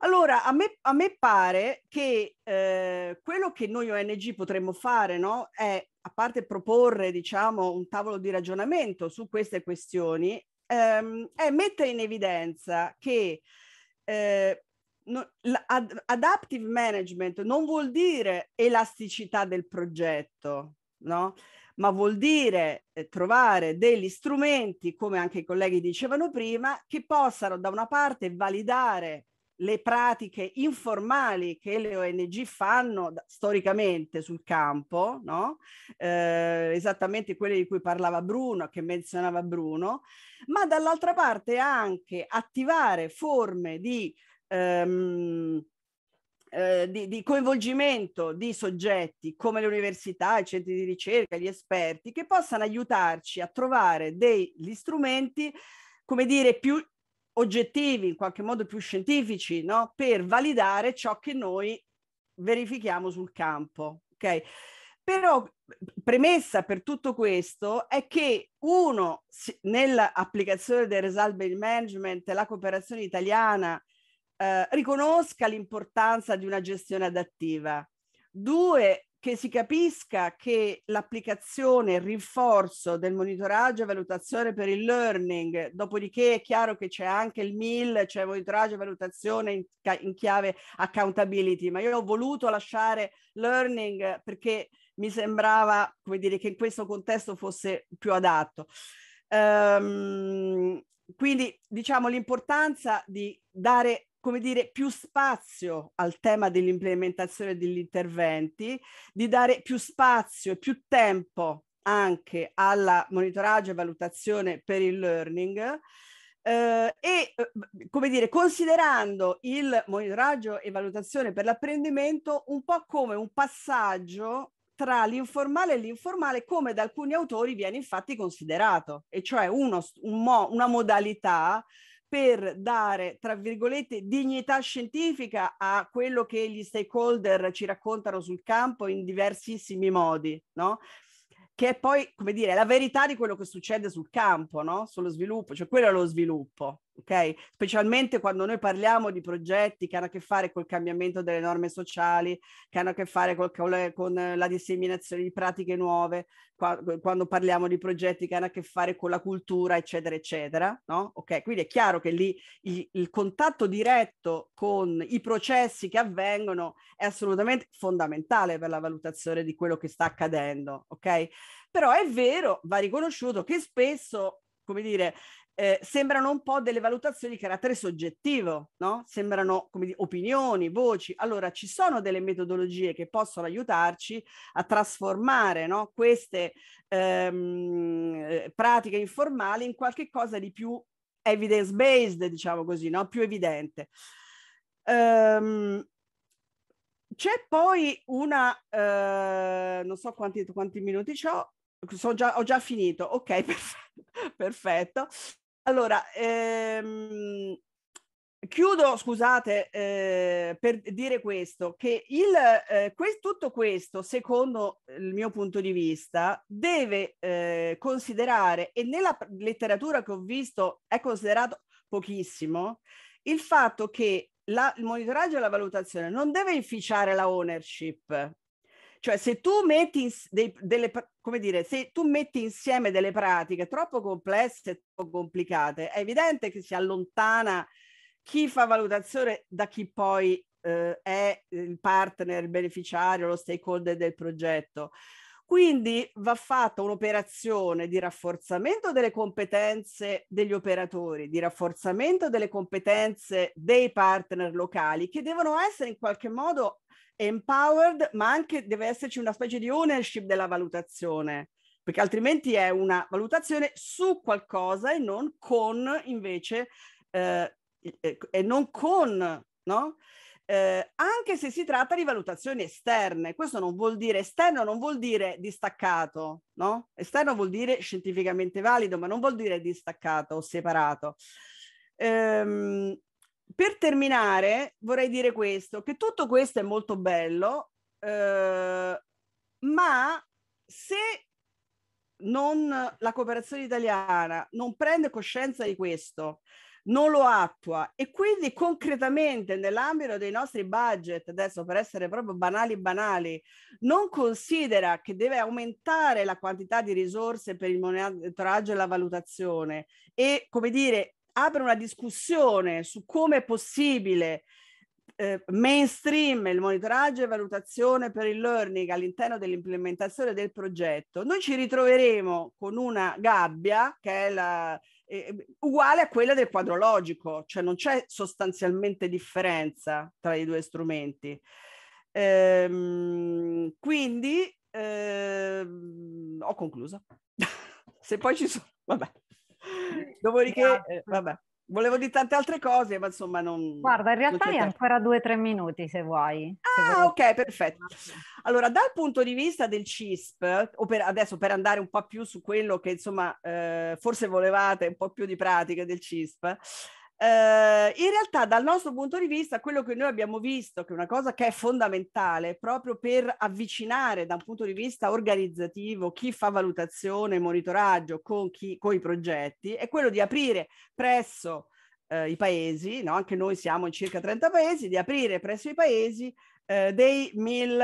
Allora, a me, a me pare che eh, quello che noi ONG potremmo fare no, è, a parte proporre diciamo, un tavolo di ragionamento su queste questioni, ehm, è mettere in evidenza che eh, adaptive management non vuol dire elasticità del progetto, no? ma vuol dire eh, trovare degli strumenti, come anche i colleghi dicevano prima, che possano da una parte validare le pratiche informali che le ONG fanno storicamente sul campo, no? eh, esattamente quelle di cui parlava Bruno, che menzionava Bruno, ma dall'altra parte anche attivare forme di ehm, eh, di, di, coinvolgimento di soggetti come le università, i centri di ricerca, gli esperti, che possano aiutarci a trovare degli strumenti, come dire, più oggettivi, in qualche modo più scientifici, no? per validare ciò che noi verifichiamo sul campo. Okay? Però premessa per tutto questo è che uno nell'applicazione del result based management, la cooperazione italiana eh, riconosca l'importanza di una gestione adattiva. Due, che si capisca che l'applicazione, il rinforzo del monitoraggio e valutazione per il learning, dopodiché è chiaro che c'è anche il MIL, cioè monitoraggio e valutazione in, in, chiave accountability, ma io ho voluto lasciare learning perché mi sembrava, come dire, che in questo contesto fosse più adatto. Um, quindi diciamo l'importanza di dare come dire, più spazio al tema dell'implementazione degli interventi, di dare più spazio e più tempo anche alla monitoraggio e valutazione per il learning. Eh, e eh, come dire, considerando il monitoraggio e valutazione per l'apprendimento un po' come un passaggio tra l'informale e l'informale come da alcuni autori viene infatti considerato, e cioè uno, un mo, una modalità per dare, tra virgolette, dignità scientifica a quello che gli stakeholder ci raccontano sul campo in diversissimi modi, no? Che è poi, come dire, la verità di quello che succede sul campo, no? Sullo sviluppo, cioè quello è lo sviluppo ok? Specialmente quando noi parliamo di progetti che hanno a che fare col cambiamento delle norme sociali, che hanno a che fare col, con, le, con, la disseminazione di pratiche nuove, qua, quando parliamo di progetti che hanno a che fare con la cultura, eccetera, eccetera, no? okay? Quindi è chiaro che lì il, il contatto diretto con i processi che avvengono è assolutamente fondamentale per la valutazione di quello che sta accadendo, ok? Però è vero, va riconosciuto che spesso come dire, eh, sembrano un po' delle valutazioni di carattere soggettivo, no? Sembrano come opinioni, voci. Allora ci sono delle metodologie che possono aiutarci a trasformare no? queste ehm, eh, pratiche informali in qualcosa di più evidence based, diciamo così, no? più evidente. Um, c'è poi una, eh, non so quanti, quanti minuti ho, so già, ho già finito, ok, perfetto. perfetto. Allora, ehm, chiudo, scusate, eh, per dire questo, che il, eh, que tutto questo, secondo il mio punto di vista, deve eh, considerare, e nella letteratura che ho visto è considerato pochissimo, il fatto che la, il monitoraggio e la valutazione non deve inficiare la ownership, cioè, se tu metti, in, dei, delle, come dire, se tu metti insieme delle pratiche troppo complesse, troppo complicate, è evidente che si allontana chi fa valutazione da chi poi eh, è il partner, il beneficiario, lo stakeholder del progetto. Quindi va fatta un'operazione di rafforzamento delle competenze degli operatori, di rafforzamento delle competenze dei partner locali che devono essere in qualche modo empowered, ma anche deve esserci una specie di ownership della valutazione, perché altrimenti è una valutazione su qualcosa e non con invece eh, e non con, no? eh, anche se si tratta di valutazioni esterne. Questo non vuol dire esterno, non vuol dire distaccato, no? Esterno vuol dire scientificamente valido, ma non vuol dire distaccato o separato. Ehm, per terminare, vorrei dire questo, che tutto questo è molto bello, eh, ma se non, la cooperazione italiana non prende coscienza di questo, non lo attua e quindi concretamente nell'ambito dei nostri budget, adesso per essere proprio banali banali, non considera che deve aumentare la quantità di risorse per il monitoraggio e la valutazione e come dire apre una discussione su come è possibile eh, mainstream il monitoraggio e valutazione per il learning all'interno dell'implementazione del progetto, noi ci ritroveremo con una gabbia che è la eh, uguale a quella del quadro logico, cioè non c'è sostanzialmente differenza tra i due strumenti. Ehm, quindi ehm, ho concluso. Se poi ci sono, vabbè. Dopodiché, eh, vabbè. Volevo dire tante altre cose, ma insomma non... Guarda, in realtà hai ancora due o tre minuti se vuoi. Ah, se ok, perfetto. Allora, dal punto di vista del CISP, o per, adesso per andare un po' più su quello che insomma eh, forse volevate, un po' più di pratica del CISP, eh, in realtà dal nostro punto di vista quello che noi abbiamo visto, che è una cosa che è fondamentale proprio per avvicinare da un punto di vista organizzativo chi fa valutazione e monitoraggio con, chi, con i progetti, è quello di aprire presso eh, i paesi, no? anche noi siamo in circa 30 paesi, di aprire presso i paesi eh, dei mil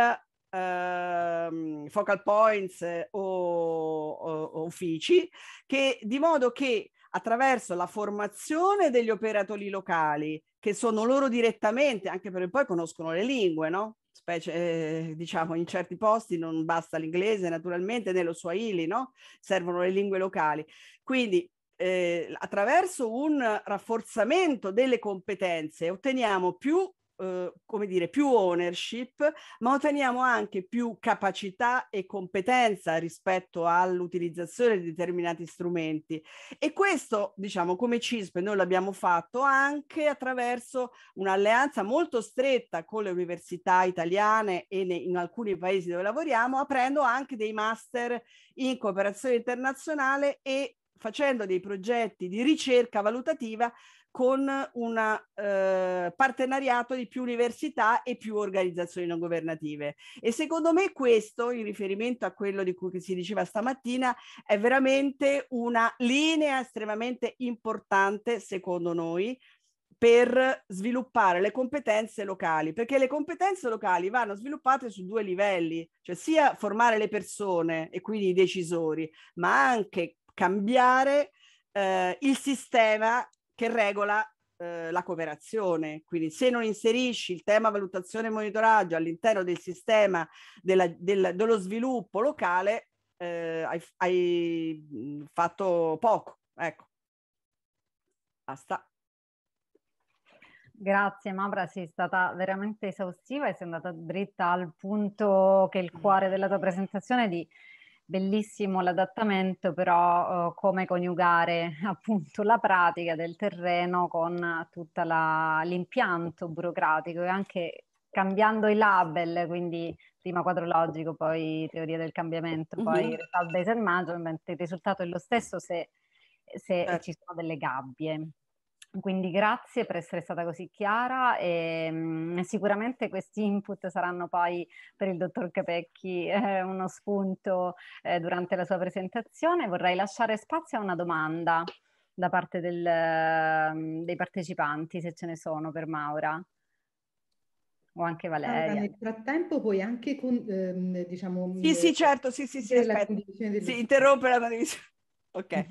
eh, focal points eh, o, o, o uffici, che, di modo che attraverso la formazione degli operatori locali, che sono loro direttamente, anche perché poi conoscono le lingue, no? Specie, eh, diciamo, in certi posti non basta l'inglese, naturalmente, nello swahili, no? Servono le lingue locali. Quindi, eh, attraverso un rafforzamento delle competenze, otteniamo più eh, come dire, più ownership, ma otteniamo anche più capacità e competenza rispetto all'utilizzazione di determinati strumenti. E questo, diciamo, come CISP noi l'abbiamo fatto anche attraverso un'alleanza molto stretta con le università italiane e in alcuni paesi dove lavoriamo, aprendo anche dei master in cooperazione internazionale e facendo dei progetti di ricerca valutativa con un eh, partenariato di più università e più organizzazioni non governative. E secondo me questo, in riferimento a quello di cui si diceva stamattina, è veramente una linea estremamente importante, secondo noi, per sviluppare le competenze locali, perché le competenze locali vanno sviluppate su due livelli, cioè sia formare le persone e quindi i decisori, ma anche cambiare eh, il sistema che regola eh, la cooperazione. Quindi se non inserisci il tema valutazione e monitoraggio all'interno del sistema della, del, dello sviluppo locale, eh, hai, hai fatto poco. Ecco. Basta. Grazie Mabra, sei stata veramente esaustiva e sei andata dritta al punto che è il cuore della tua presentazione di bellissimo l'adattamento, però eh, come coniugare appunto la pratica del terreno con tutto l'impianto burocratico e anche cambiando i label, quindi prima quadrologico, poi teoria del cambiamento, mm-hmm. poi result based management, il risultato è lo stesso se, se certo. ci sono delle gabbie. Quindi grazie per essere stata così chiara ehm, e mh, sicuramente questi input saranno poi per il dottor Capecchi eh, uno spunto eh, durante la sua presentazione. Vorrei lasciare spazio a una domanda da parte del, ehm, dei partecipanti, se ce ne sono per Maura o anche Valeria. Allora, nel frattempo puoi anche, con, ehm, diciamo... Sì, eh, sì, certo, sì, sì, sì, aspetta. Sì, interrompe la condivisione. Ok,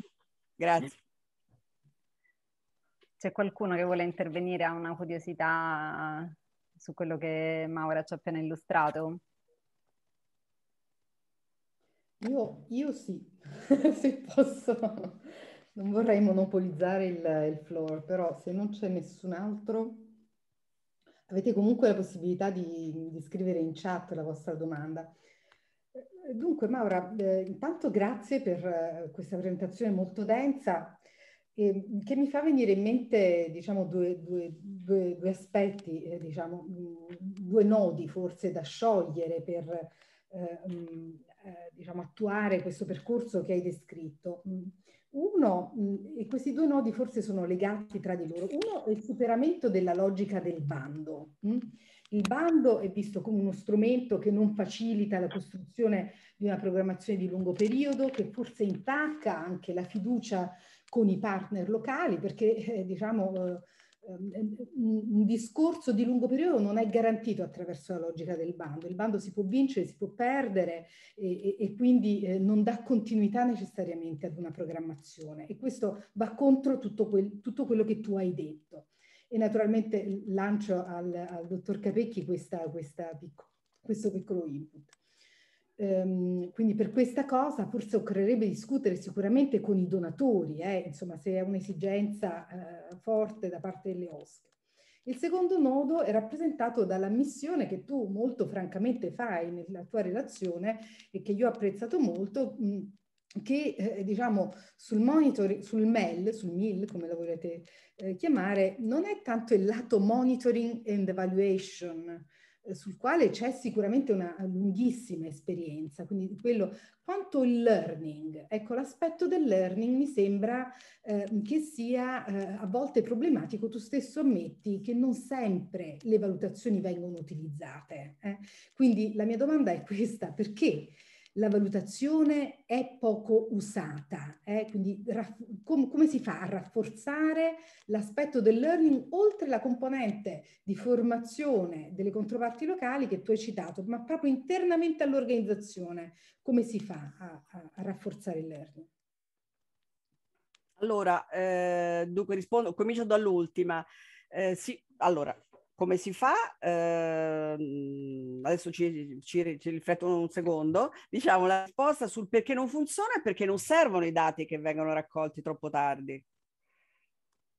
grazie. C'è qualcuno che vuole intervenire, ha una curiosità su quello che Maura ci ha appena illustrato? Io, io sì, se posso. Non vorrei monopolizzare il, il floor, però se non c'è nessun altro, avete comunque la possibilità di, di scrivere in chat la vostra domanda. Dunque Maura, eh, intanto grazie per eh, questa presentazione molto densa eh, che mi fa venire in mente diciamo, due, due, due, due aspetti, eh, diciamo, mm, due nodi forse da sciogliere per mh, eh, mm, eh, diciamo, attuare questo percorso che hai descritto. Mm, uno, e questi due nodi forse sono legati tra di loro, uno è il superamento della logica del bando. Il bando è visto come uno strumento che non facilita la costruzione di una programmazione di lungo periodo, che forse intacca anche la fiducia con i partner locali perché eh, diciamo eh, ehm, ehm, un discorso di lungo periodo non è garantito attraverso la logica del bando. Il bando si può vincere, si può perdere e, e, e quindi eh, non dà continuità necessariamente ad una programmazione e questo va contro tutto, quel, tutto quello che tu hai detto. E naturalmente lancio al, al dottor Capecchi questa, questa picco, questo piccolo input. Ehm, quindi per questa cosa forse occorrerebbe discutere sicuramente con i donatori, eh, insomma se è un'esigenza eh, forte da parte delle OSC. Il secondo nodo è rappresentato dalla missione che tu molto francamente fai nella tua relazione e che io ho apprezzato molto, mh, che eh, diciamo sul monitoring, sul MEL, sul MIL come lo volete eh, chiamare, non è tanto il lato monitoring and evaluation, eh, sul quale c'è sicuramente una eh, lunghissima esperienza, quindi quello quanto il learning, ecco l'aspetto del learning mi sembra eh, che sia eh, a volte problematico, tu stesso ammetti che non sempre le valutazioni vengono utilizzate, eh? quindi la mia domanda è questa, perché? la valutazione è poco usata, eh? quindi com come si fa a rafforzare l'aspetto del learning oltre la componente di formazione delle controparti locali che tu hai citato, ma proprio internamente all'organizzazione, come si fa a, a, a rafforzare il learning? Allora, eh, dunque rispondo, comincio dall'ultima. Eh, sì, allora, come si fa? Eh, adesso ci, ci, ci riflettono un secondo. Diciamo la risposta sul perché non funziona e perché non servono i dati che vengono raccolti troppo tardi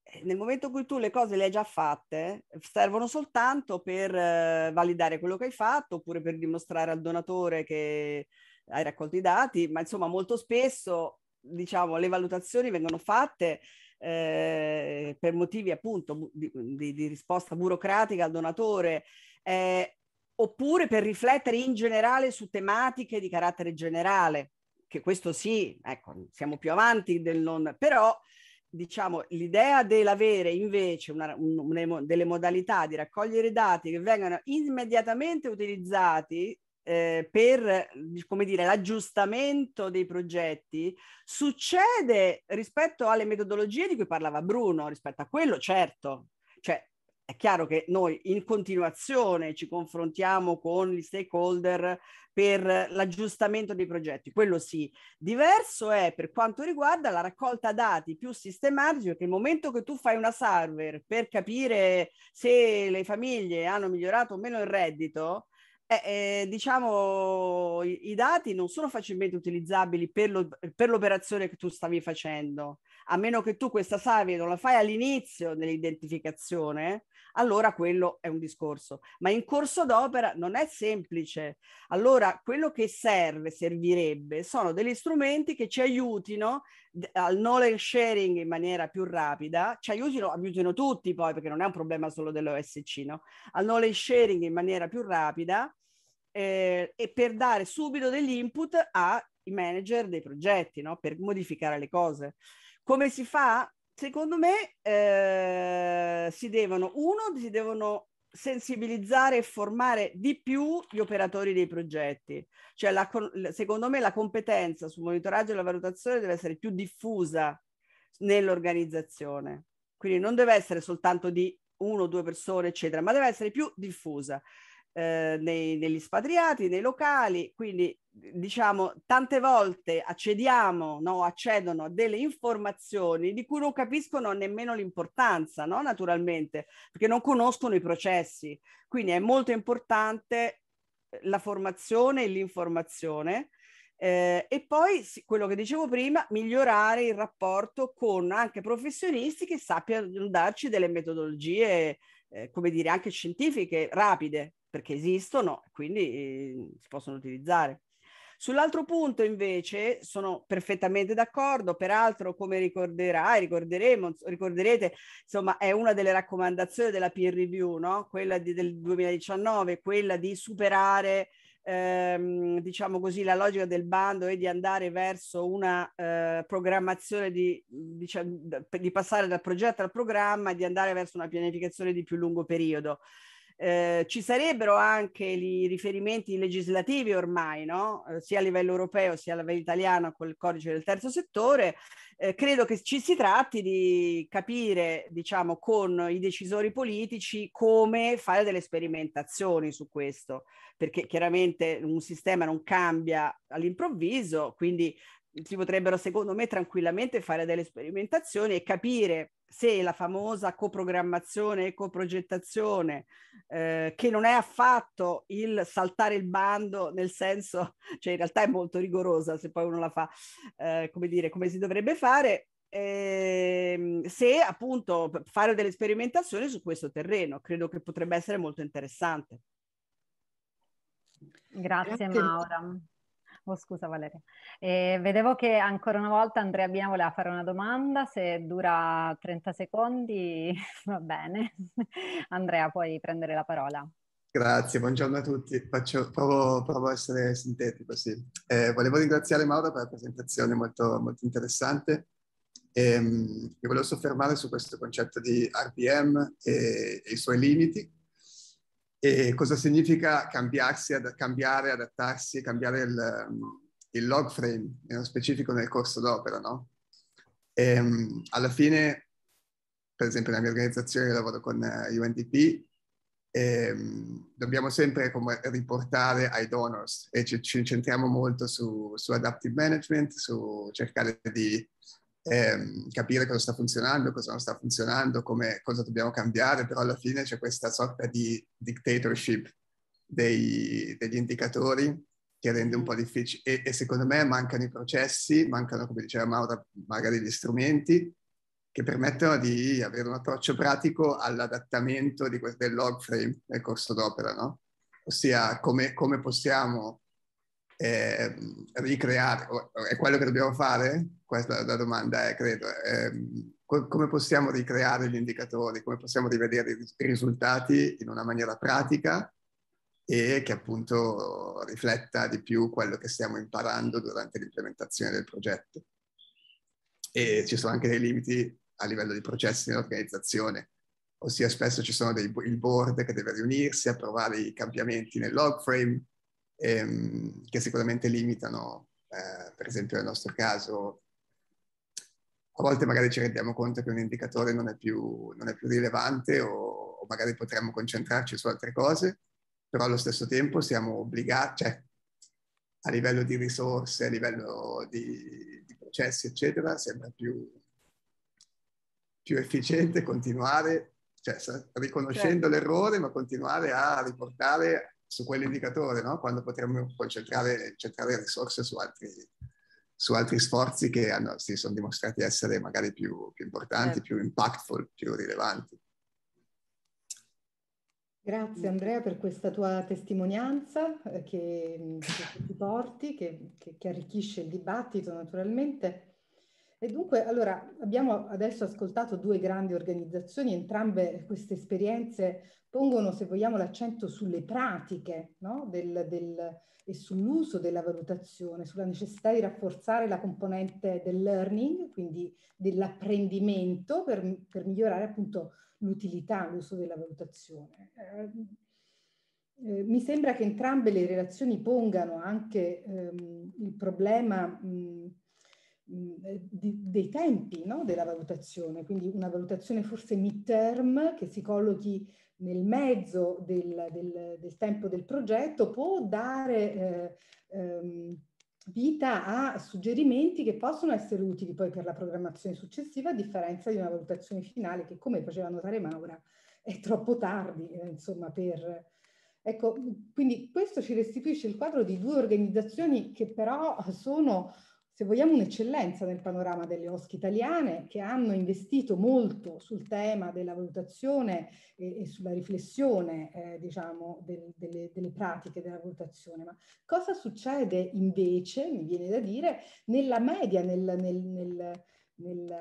eh, nel momento in cui tu le cose le hai già fatte, servono soltanto per eh, validare quello che hai fatto oppure per dimostrare al donatore che hai raccolto i dati, ma insomma molto spesso diciamo le valutazioni vengono fatte eh, per motivi appunto di, di, di, risposta burocratica al donatore, eh, oppure per riflettere in generale su tematiche di carattere generale, che questo sì, ecco, siamo più avanti del non, però diciamo, l'idea dell'avere invece una, un, un, delle modalità di raccogliere dati che vengano immediatamente utilizzati eh, per come dire, l'aggiustamento dei progetti succede rispetto alle metodologie di cui parlava Bruno, rispetto a quello, certo. Cioè, è chiaro che noi in continuazione ci confrontiamo con gli stakeholder per l'aggiustamento dei progetti, quello sì. Diverso è per quanto riguarda la raccolta dati più sistematici, perché il momento che tu fai una server per capire se le famiglie hanno migliorato o meno il reddito, eh, eh, diciamo, i, i, dati non sono facilmente utilizzabili per, lo, per, l'operazione che tu stavi facendo, a meno che tu questa savia non la fai all'inizio dell'identificazione, allora quello è un discorso. Ma in corso d'opera non è semplice. Allora quello che serve, servirebbe, sono degli strumenti che ci aiutino al knowledge sharing in maniera più rapida, ci aiutino, aiutino tutti poi, perché non è un problema solo dell'OSC, no? Al knowledge sharing in maniera più rapida eh, e per dare subito degli input ai manager dei progetti, no? Per modificare le cose. Come si fa? secondo me eh, si devono, uno, si devono sensibilizzare e formare di più gli operatori dei progetti. Cioè, la, secondo me la competenza sul monitoraggio e la valutazione deve essere più diffusa nell'organizzazione. Quindi non deve essere soltanto di uno o due persone, eccetera, ma deve essere più diffusa eh, nei, negli spatriati, nei locali, quindi diciamo tante volte accediamo, no, accedono a delle informazioni di cui non capiscono nemmeno l'importanza, no, naturalmente, perché non conoscono i processi. Quindi è molto importante la formazione e l'informazione. Eh, e poi quello che dicevo prima, migliorare il rapporto con anche professionisti che sappiano darci delle metodologie, eh, come dire, anche scientifiche, rapide, perché esistono, quindi ehm, si possono utilizzare. Sull'altro punto invece sono perfettamente d'accordo, peraltro come ricorderai, ricorderemo, ricorderete, insomma è una delle raccomandazioni della peer review, no? quella di, del 2019, quella di superare ehm, diciamo così la logica del bando e di andare verso una eh, programmazione di, diciamo, di passare dal progetto al programma e di andare verso una pianificazione di più lungo periodo. Eh, ci sarebbero anche i riferimenti legislativi ormai, no? eh, sia a livello europeo sia a livello italiano col codice del terzo settore. Eh, credo che ci si tratti di capire, diciamo, con i decisori politici come fare delle sperimentazioni su questo, perché chiaramente un sistema non cambia all'improvviso, quindi si potrebbero, secondo me, tranquillamente fare delle sperimentazioni e capire se la famosa coprogrammazione e coprogettazione, eh, che non è affatto il saltare il bando, nel senso, cioè in realtà è molto rigorosa se poi uno la fa, eh, come dire, come si dovrebbe fare, eh, se appunto fare delle sperimentazioni su questo terreno, credo che potrebbe essere molto interessante. Grazie, Grazie. Maura. Oh, scusa Valeria. Eh, vedevo che ancora una volta Andrea Bina voleva fare una domanda, se dura 30 secondi va bene. Andrea, puoi prendere la parola. Grazie, buongiorno a tutti. Faccio, provo, provo, a essere sintetico, sì. eh, volevo ringraziare Mauro per la presentazione molto, molto interessante. E, ehm, mi volevo soffermare su questo concetto di RPM e, e i suoi limiti, e cosa significa cambiarsi, ad, cambiare, adattarsi, cambiare il, mm, il, log frame, nello specifico nel corso d'opera, no? E, ehm, alla fine, per esempio nella mia organizzazione, io lavoro con eh, UNDP, e, ehm, dobbiamo sempre come, riportare ai donors e ci, ci, centriamo molto su, su adaptive management, su cercare di ehm, capire cosa sta funzionando, cosa non sta funzionando, come, cosa dobbiamo cambiare, però alla fine c'è questa sorta di dictatorship dei, degli indicatori che rende un po' difficile e, e, secondo me mancano i processi, mancano, come diceva Maura, magari gli strumenti che permettono di avere un approccio pratico all'adattamento di, del log frame nel corso d'opera, no? Ossia come, come possiamo eh, ricreare, è quello che dobbiamo fare? Questa è la domanda, eh, credo. Eh, come possiamo ricreare gli indicatori, come possiamo rivedere i risultati in una maniera pratica e che appunto rifletta di più quello che stiamo imparando durante l'implementazione del progetto. E ci sono anche dei limiti a livello di processi nell'organizzazione, ossia spesso ci sono dei, il board che deve riunirsi, approvare i cambiamenti nel log frame, ehm, che sicuramente limitano, eh, per esempio nel nostro caso, a volte magari ci rendiamo conto che un indicatore non è più, non è più rilevante o, o, magari potremmo concentrarci su altre cose, però allo stesso tempo siamo obbligati, cioè a livello di risorse, a livello di, di processi, eccetera, sembra più, più efficiente continuare, cioè riconoscendo certo. l'errore, ma continuare a riportare su quell'indicatore, no? quando potremmo concentrare, concentrare risorse su altri, su altri sforzi che hanno, si sono dimostrati essere magari più, più importanti, certo. più impactful, più rilevanti. Grazie Andrea per questa tua testimonianza eh, che, che ti porti, che, che, che, arricchisce il dibattito naturalmente. E dunque, allora, abbiamo adesso ascoltato due grandi organizzazioni, entrambe queste esperienze pongono, se vogliamo, l'accento sulle pratiche no? del, del, e sull'uso della valutazione, sulla necessità di rafforzare la componente del learning, quindi dell'apprendimento per, per migliorare appunto l'utilità, l'uso della valutazione. Eh, eh mi sembra che entrambe le relazioni pongano anche ehm, il problema mh, eh, di, dei tempi no? della valutazione, quindi una valutazione forse mid-term che si collochi nel mezzo del, del, del tempo del progetto può dare eh, ehm, vita a suggerimenti che possono essere utili poi per la programmazione successiva, a differenza di una valutazione finale che, come faceva notare Maura, è troppo tardi, eh, insomma, per... Ecco, quindi questo ci restituisce il quadro di due organizzazioni che però sono se vogliamo, un'eccellenza nel panorama delle OSC italiane che hanno investito molto sul tema della valutazione e, e sulla riflessione, eh, diciamo, del, delle, delle, pratiche della valutazione. Ma cosa succede invece, mi viene da dire, nella media, nel, nel, nel, nel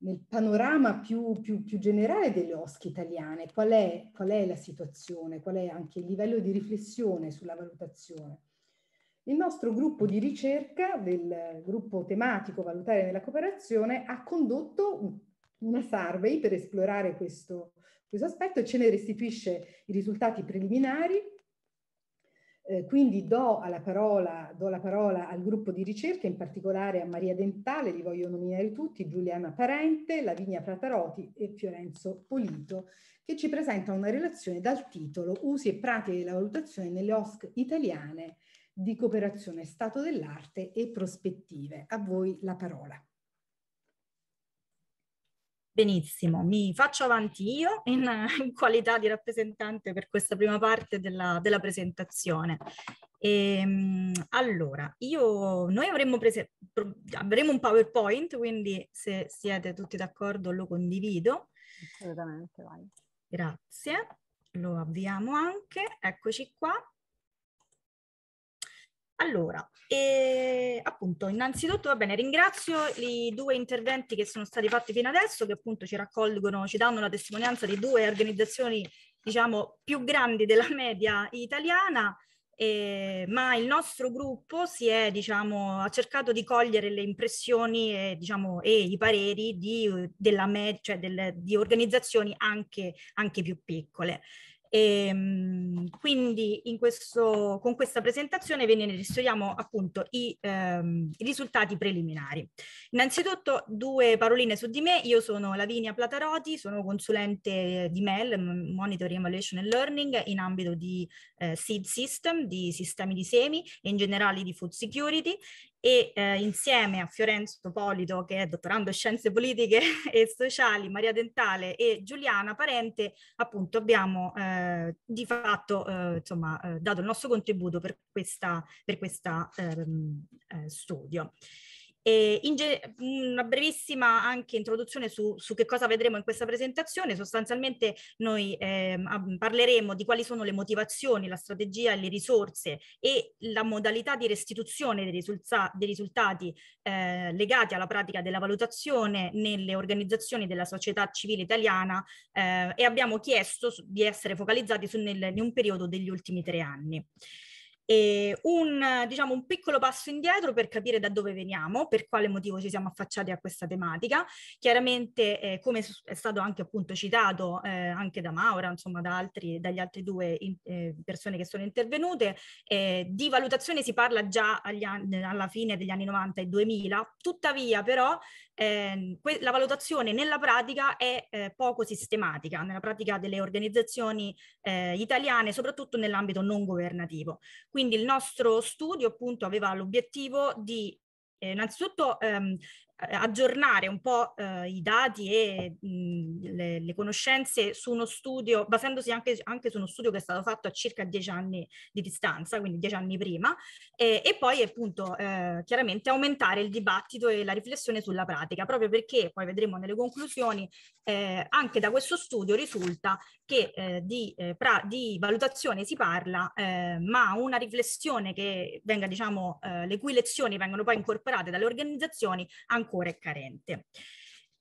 nel panorama più, più, più, generale delle OSC italiane, qual è, qual è, la situazione, qual è anche il livello di riflessione sulla valutazione? Il nostro gruppo di ricerca del gruppo tematico Valutare nella cooperazione ha condotto una survey per esplorare questo, questo aspetto e ce ne restituisce i risultati preliminari. Eh, quindi do la, parola, do, la parola al gruppo di ricerca, in particolare a Maria Dentale, li voglio nominare tutti, Giuliana Parente, Lavinia Prataroti e Fiorenzo Polito, che ci presenta una relazione dal titolo Usi e pratiche della valutazione nelle OSC italiane di cooperazione, stato dell'arte e prospettive. A voi la parola. Benissimo, mi faccio avanti io in, in qualità di rappresentante per questa prima parte della, della presentazione. E, ehm, allora, io, noi avremo, prese, avremo un PowerPoint, quindi se siete tutti d'accordo lo condivido. Assolutamente, vai. Grazie, lo avviamo anche, eccoci qua. Allora, eh, appunto, innanzitutto, va bene, ringrazio i due interventi che sono stati fatti fino adesso, che appunto ci raccolgono, ci danno la testimonianza di due organizzazioni, diciamo, più grandi della media italiana, eh, ma il nostro gruppo si è, diciamo, ha cercato di cogliere le impressioni e, diciamo, e i pareri di, della med- cioè del, di organizzazioni anche, anche più piccole. E, ehm, quindi questo, con questa presentazione ve ne registriamo appunto i, ehm, i, risultati preliminari. Innanzitutto due paroline su di me, io sono Lavinia Plataroti, sono consulente di MEL, Monitoring Evaluation and Learning, in ambito di eh, SEED System, di sistemi di semi e in generale di food security e eh, insieme a Fiorenzo Polito, che è dottorando scienze politiche e sociali, Maria Dentale e Giuliana Parente, appunto abbiamo eh, di fatto eh, insomma, eh, dato il nostro contributo per questo per questa ehm, eh, studio. Ge- una brevissima anche introduzione su, su, che cosa vedremo in questa presentazione. Sostanzialmente noi eh, parleremo di quali sono le motivazioni, la strategia e le risorse e la modalità di restituzione dei, risulta- dei risultati eh, legati alla pratica della valutazione nelle organizzazioni della società civile italiana eh, e abbiamo chiesto di essere focalizzati su nel, in un periodo degli ultimi tre anni e un, diciamo, un piccolo passo indietro per capire da dove veniamo, per quale motivo ci siamo affacciati a questa tematica. Chiaramente, eh, come è stato anche appunto citato eh, anche da Maura, insomma da altri, dagli altri due in, eh, persone che sono intervenute, eh, di valutazione si parla già agli anni, alla fine degli anni 90 e 2000, tuttavia però eh, que- la valutazione nella pratica è eh, poco sistematica, nella pratica delle organizzazioni eh, italiane, soprattutto nell'ambito non governativo. Quindi il nostro studio appunto aveva l'obiettivo di eh, innanzitutto ehm, eh, aggiornare un po' eh, i dati e mh, le, le, conoscenze su uno studio, basandosi anche, anche, su uno studio che è stato fatto a circa dieci anni di distanza, quindi dieci anni prima, e, e poi appunto eh, chiaramente aumentare il dibattito e la riflessione sulla pratica, proprio perché poi vedremo nelle conclusioni, eh, anche da questo studio risulta che eh, di, eh, pra, di, valutazione si parla, ma una riflessione che venga, diciamo, le cui lezioni vengono poi incorporate dalle organizzazioni, anche ancora è carente.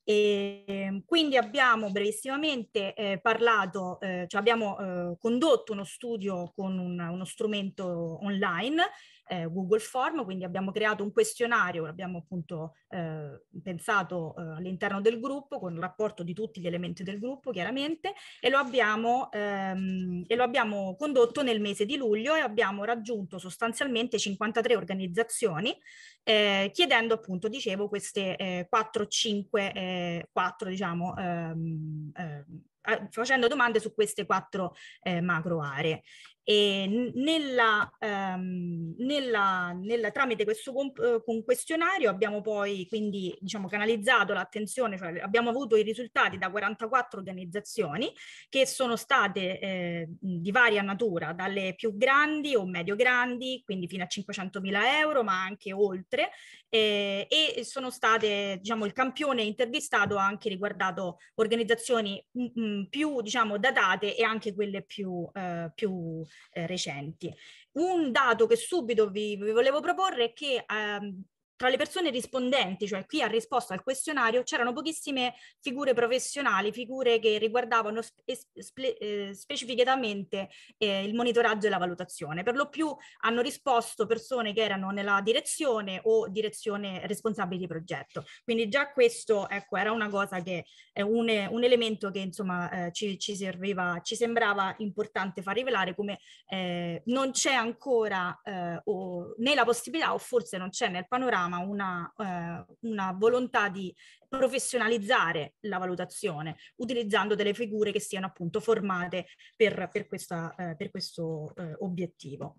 E ehm, quindi abbiamo brevissimamente eh, parlato, eh, cioè abbiamo eh, condotto uno studio con un, uno strumento online eh, Google Form, quindi abbiamo creato un questionario, l'abbiamo appunto eh, pensato eh, all'interno del gruppo con il rapporto di tutti gli elementi del gruppo chiaramente e lo, abbiamo, ehm, e lo abbiamo condotto nel mese di luglio e abbiamo raggiunto sostanzialmente 53 organizzazioni eh, chiedendo appunto, dicevo, queste eh, 4-5, eh, 4 diciamo, ehm, ehm, facendo domande su queste quattro eh, macro aree e nella, ehm, nella, nella, tramite questo eh, con questionario abbiamo poi quindi diciamo, canalizzato l'attenzione, cioè abbiamo avuto i risultati da 44 organizzazioni che sono state eh, di varia natura, dalle più grandi o medio grandi, quindi fino a 500.000 euro, ma anche oltre, eh, e sono state, diciamo, il campione intervistato ha anche riguardato organizzazioni mh, mm, mh, mm, più, diciamo, datate e anche quelle più, eh, più eh, recenti. Un dato che subito vi, vi volevo proporre è che ehm, tra le persone rispondenti, cioè chi ha risposto al questionario, c'erano pochissime figure professionali, figure che riguardavano spe- spe- eh, specificatamente eh, il monitoraggio e la valutazione. Per lo più hanno risposto persone che erano nella direzione o direzione responsabili di progetto. Quindi già questo ecco, era una cosa che è un, un elemento che insomma eh, ci, ci, serviva, ci sembrava importante far rivelare come eh, non c'è ancora eh, o, né la possibilità o forse non c'è nel panorama chiama una, eh, una volontà di professionalizzare la valutazione utilizzando delle figure che siano appunto formate per, per, questa, eh, per questo eh, obiettivo.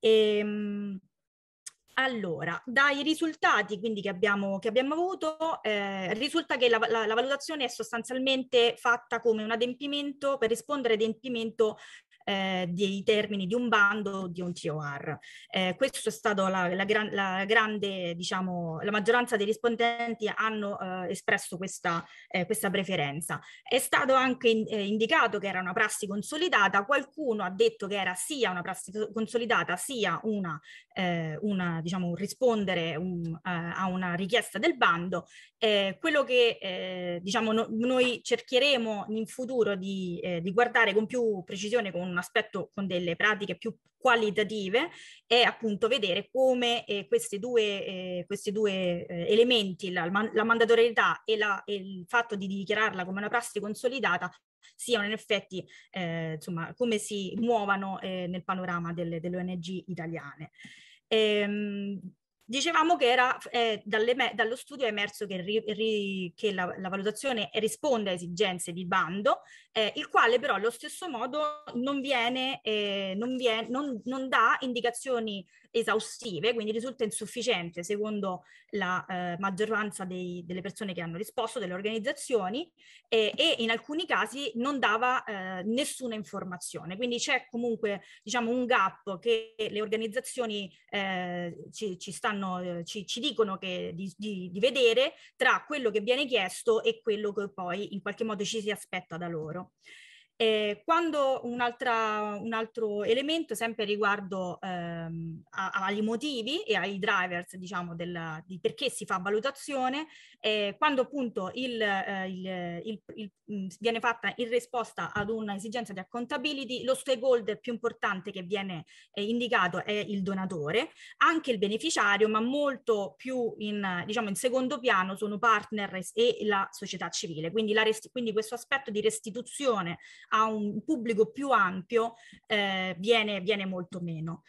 E, ehm, allora, dai risultati quindi che abbiamo, che abbiamo avuto, eh, risulta che la, la, la, valutazione è sostanzialmente fatta come un adempimento per rispondere ad adempimento eh, dei termini di un bando o di un TOR. Eh, questo è stato la, la, gran, la grande, diciamo, la maggioranza dei rispondenti hanno eh, espresso questa, eh, questa preferenza. È stato anche in, eh, indicato che era una prassi consolidata, qualcuno ha detto che era sia una prassi consolidata sia una, eh, una diciamo, un rispondere un, eh, a una richiesta del bando. Eh, quello che eh, diciamo, no, noi cercheremo in futuro di, eh, di guardare con più precisione con un aspetto con delle pratiche più qualitative è appunto vedere come eh, questi due, eh, questi due eh, elementi, la, la mandatorietà e, la, e il fatto di dichiararla come una prassi consolidata, siano in effetti eh, insomma, come si muovano eh, nel panorama delle, delle ONG italiane. Ehm, Dicevamo che era, eh, dallo studio è emerso che, ri, ri, che la, la, valutazione risponde a esigenze di bando, eh, il quale però allo stesso modo non, viene, eh, non, viene, non, non dà indicazioni esaustive, quindi risulta insufficiente secondo la eh, maggioranza dei, delle persone che hanno risposto, delle organizzazioni, eh, e in alcuni casi non dava eh, nessuna informazione. Quindi c'è comunque diciamo, un gap che le organizzazioni eh, ci, ci, stanno, eh, ci, ci dicono che, di, di, di vedere tra quello che viene chiesto e quello che poi in qualche modo ci si aspetta da loro. Eh, quando un, un altro elemento, sempre riguardo ehm, a, agli motivi e ai drivers, diciamo, del, di perché si fa valutazione, eh, quando appunto il, eh, il, il, il, mm, viene fatta in risposta ad un'esigenza di accountability, lo stakeholder più importante che viene eh, indicato è il donatore, anche il beneficiario, ma molto più in, diciamo, in secondo piano sono partner e la società civile. Quindi, la quindi questo aspetto di restituzione a un pubblico più ampio eh, viene, viene molto meno.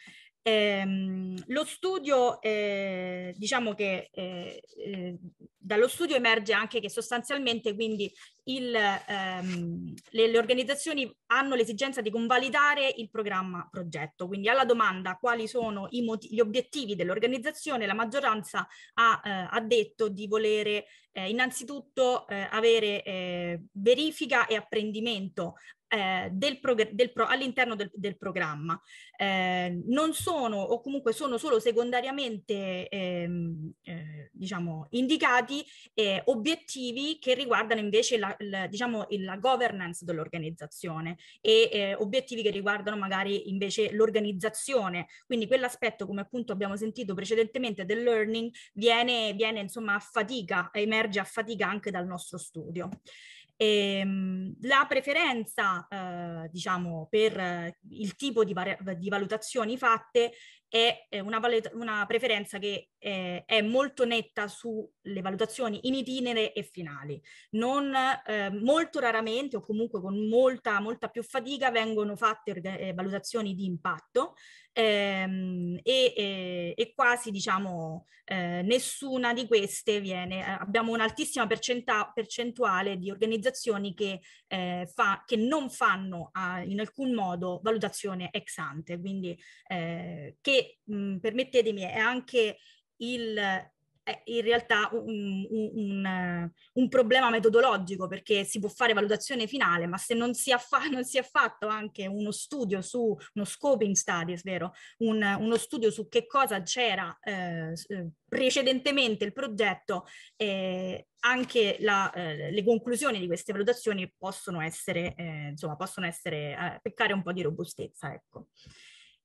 Ehm, lo studio, eh, diciamo che eh, eh, dallo studio emerge anche che sostanzialmente quindi il, ehm, le, le, organizzazioni hanno l'esigenza di convalidare il programma progetto, quindi alla domanda quali sono gli obiettivi dell'organizzazione, la maggioranza ha, eh, ha, detto di volere eh, innanzitutto eh, avere verifica e apprendimento eh, del prog- del pro- all'interno del, del programma. Eh, non sono o comunque sono solo secondariamente ehm, eh, diciamo, indicati eh, obiettivi che riguardano invece la, la, diciamo, la governance dell'organizzazione e eh, obiettivi che riguardano magari invece l'organizzazione. Quindi quell'aspetto, come appunto abbiamo sentito precedentemente, del learning viene, viene insomma a fatica, emerge a fatica anche dal nostro studio. E, ehm, la preferenza, eh, diciamo, per il tipo di, var- di valutazioni fatte è una, valet- una preferenza che eh, è molto netta sulle valutazioni in itinere e finali. Non, eh, molto raramente o comunque con molta, molta più fatica vengono fatte eh, valutazioni di impatto, ehm, e, e, e, quasi diciamo eh, nessuna di queste viene, eh, abbiamo un'altissima percenta- percentuale di organizzazioni che, eh, fa, che non fanno a, ah, in alcun modo valutazione ex ante, quindi eh, che mh, permettetemi è anche il è in realtà un, un, un, eh, un, problema metodologico perché si può fare valutazione finale, ma se non si è, non si è fatto anche uno studio su uno scoping studies, vero? uno studio su che cosa c'era eh, eh precedentemente il progetto, eh, anche la, eh, le conclusioni di queste valutazioni possono essere, eh, insomma, possono essere, peccare un po' di robustezza, ecco.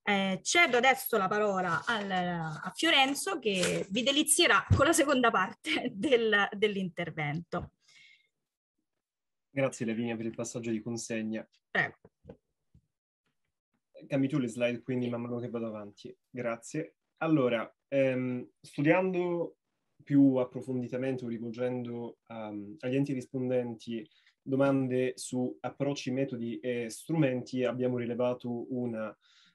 Eh, cedo adesso la parola al, eh, a Fiorenzo che vi delizierà con la seconda parte del, dell'intervento. Grazie Lavinia per il passaggio di consegna. Prego. Cambi tu le slide quindi man mano che vado avanti. Grazie. Allora, ehm, studiando più approfonditamente o rivolgendo um, agli enti rispondenti domande su approcci, metodi e strumenti, abbiamo rilevato una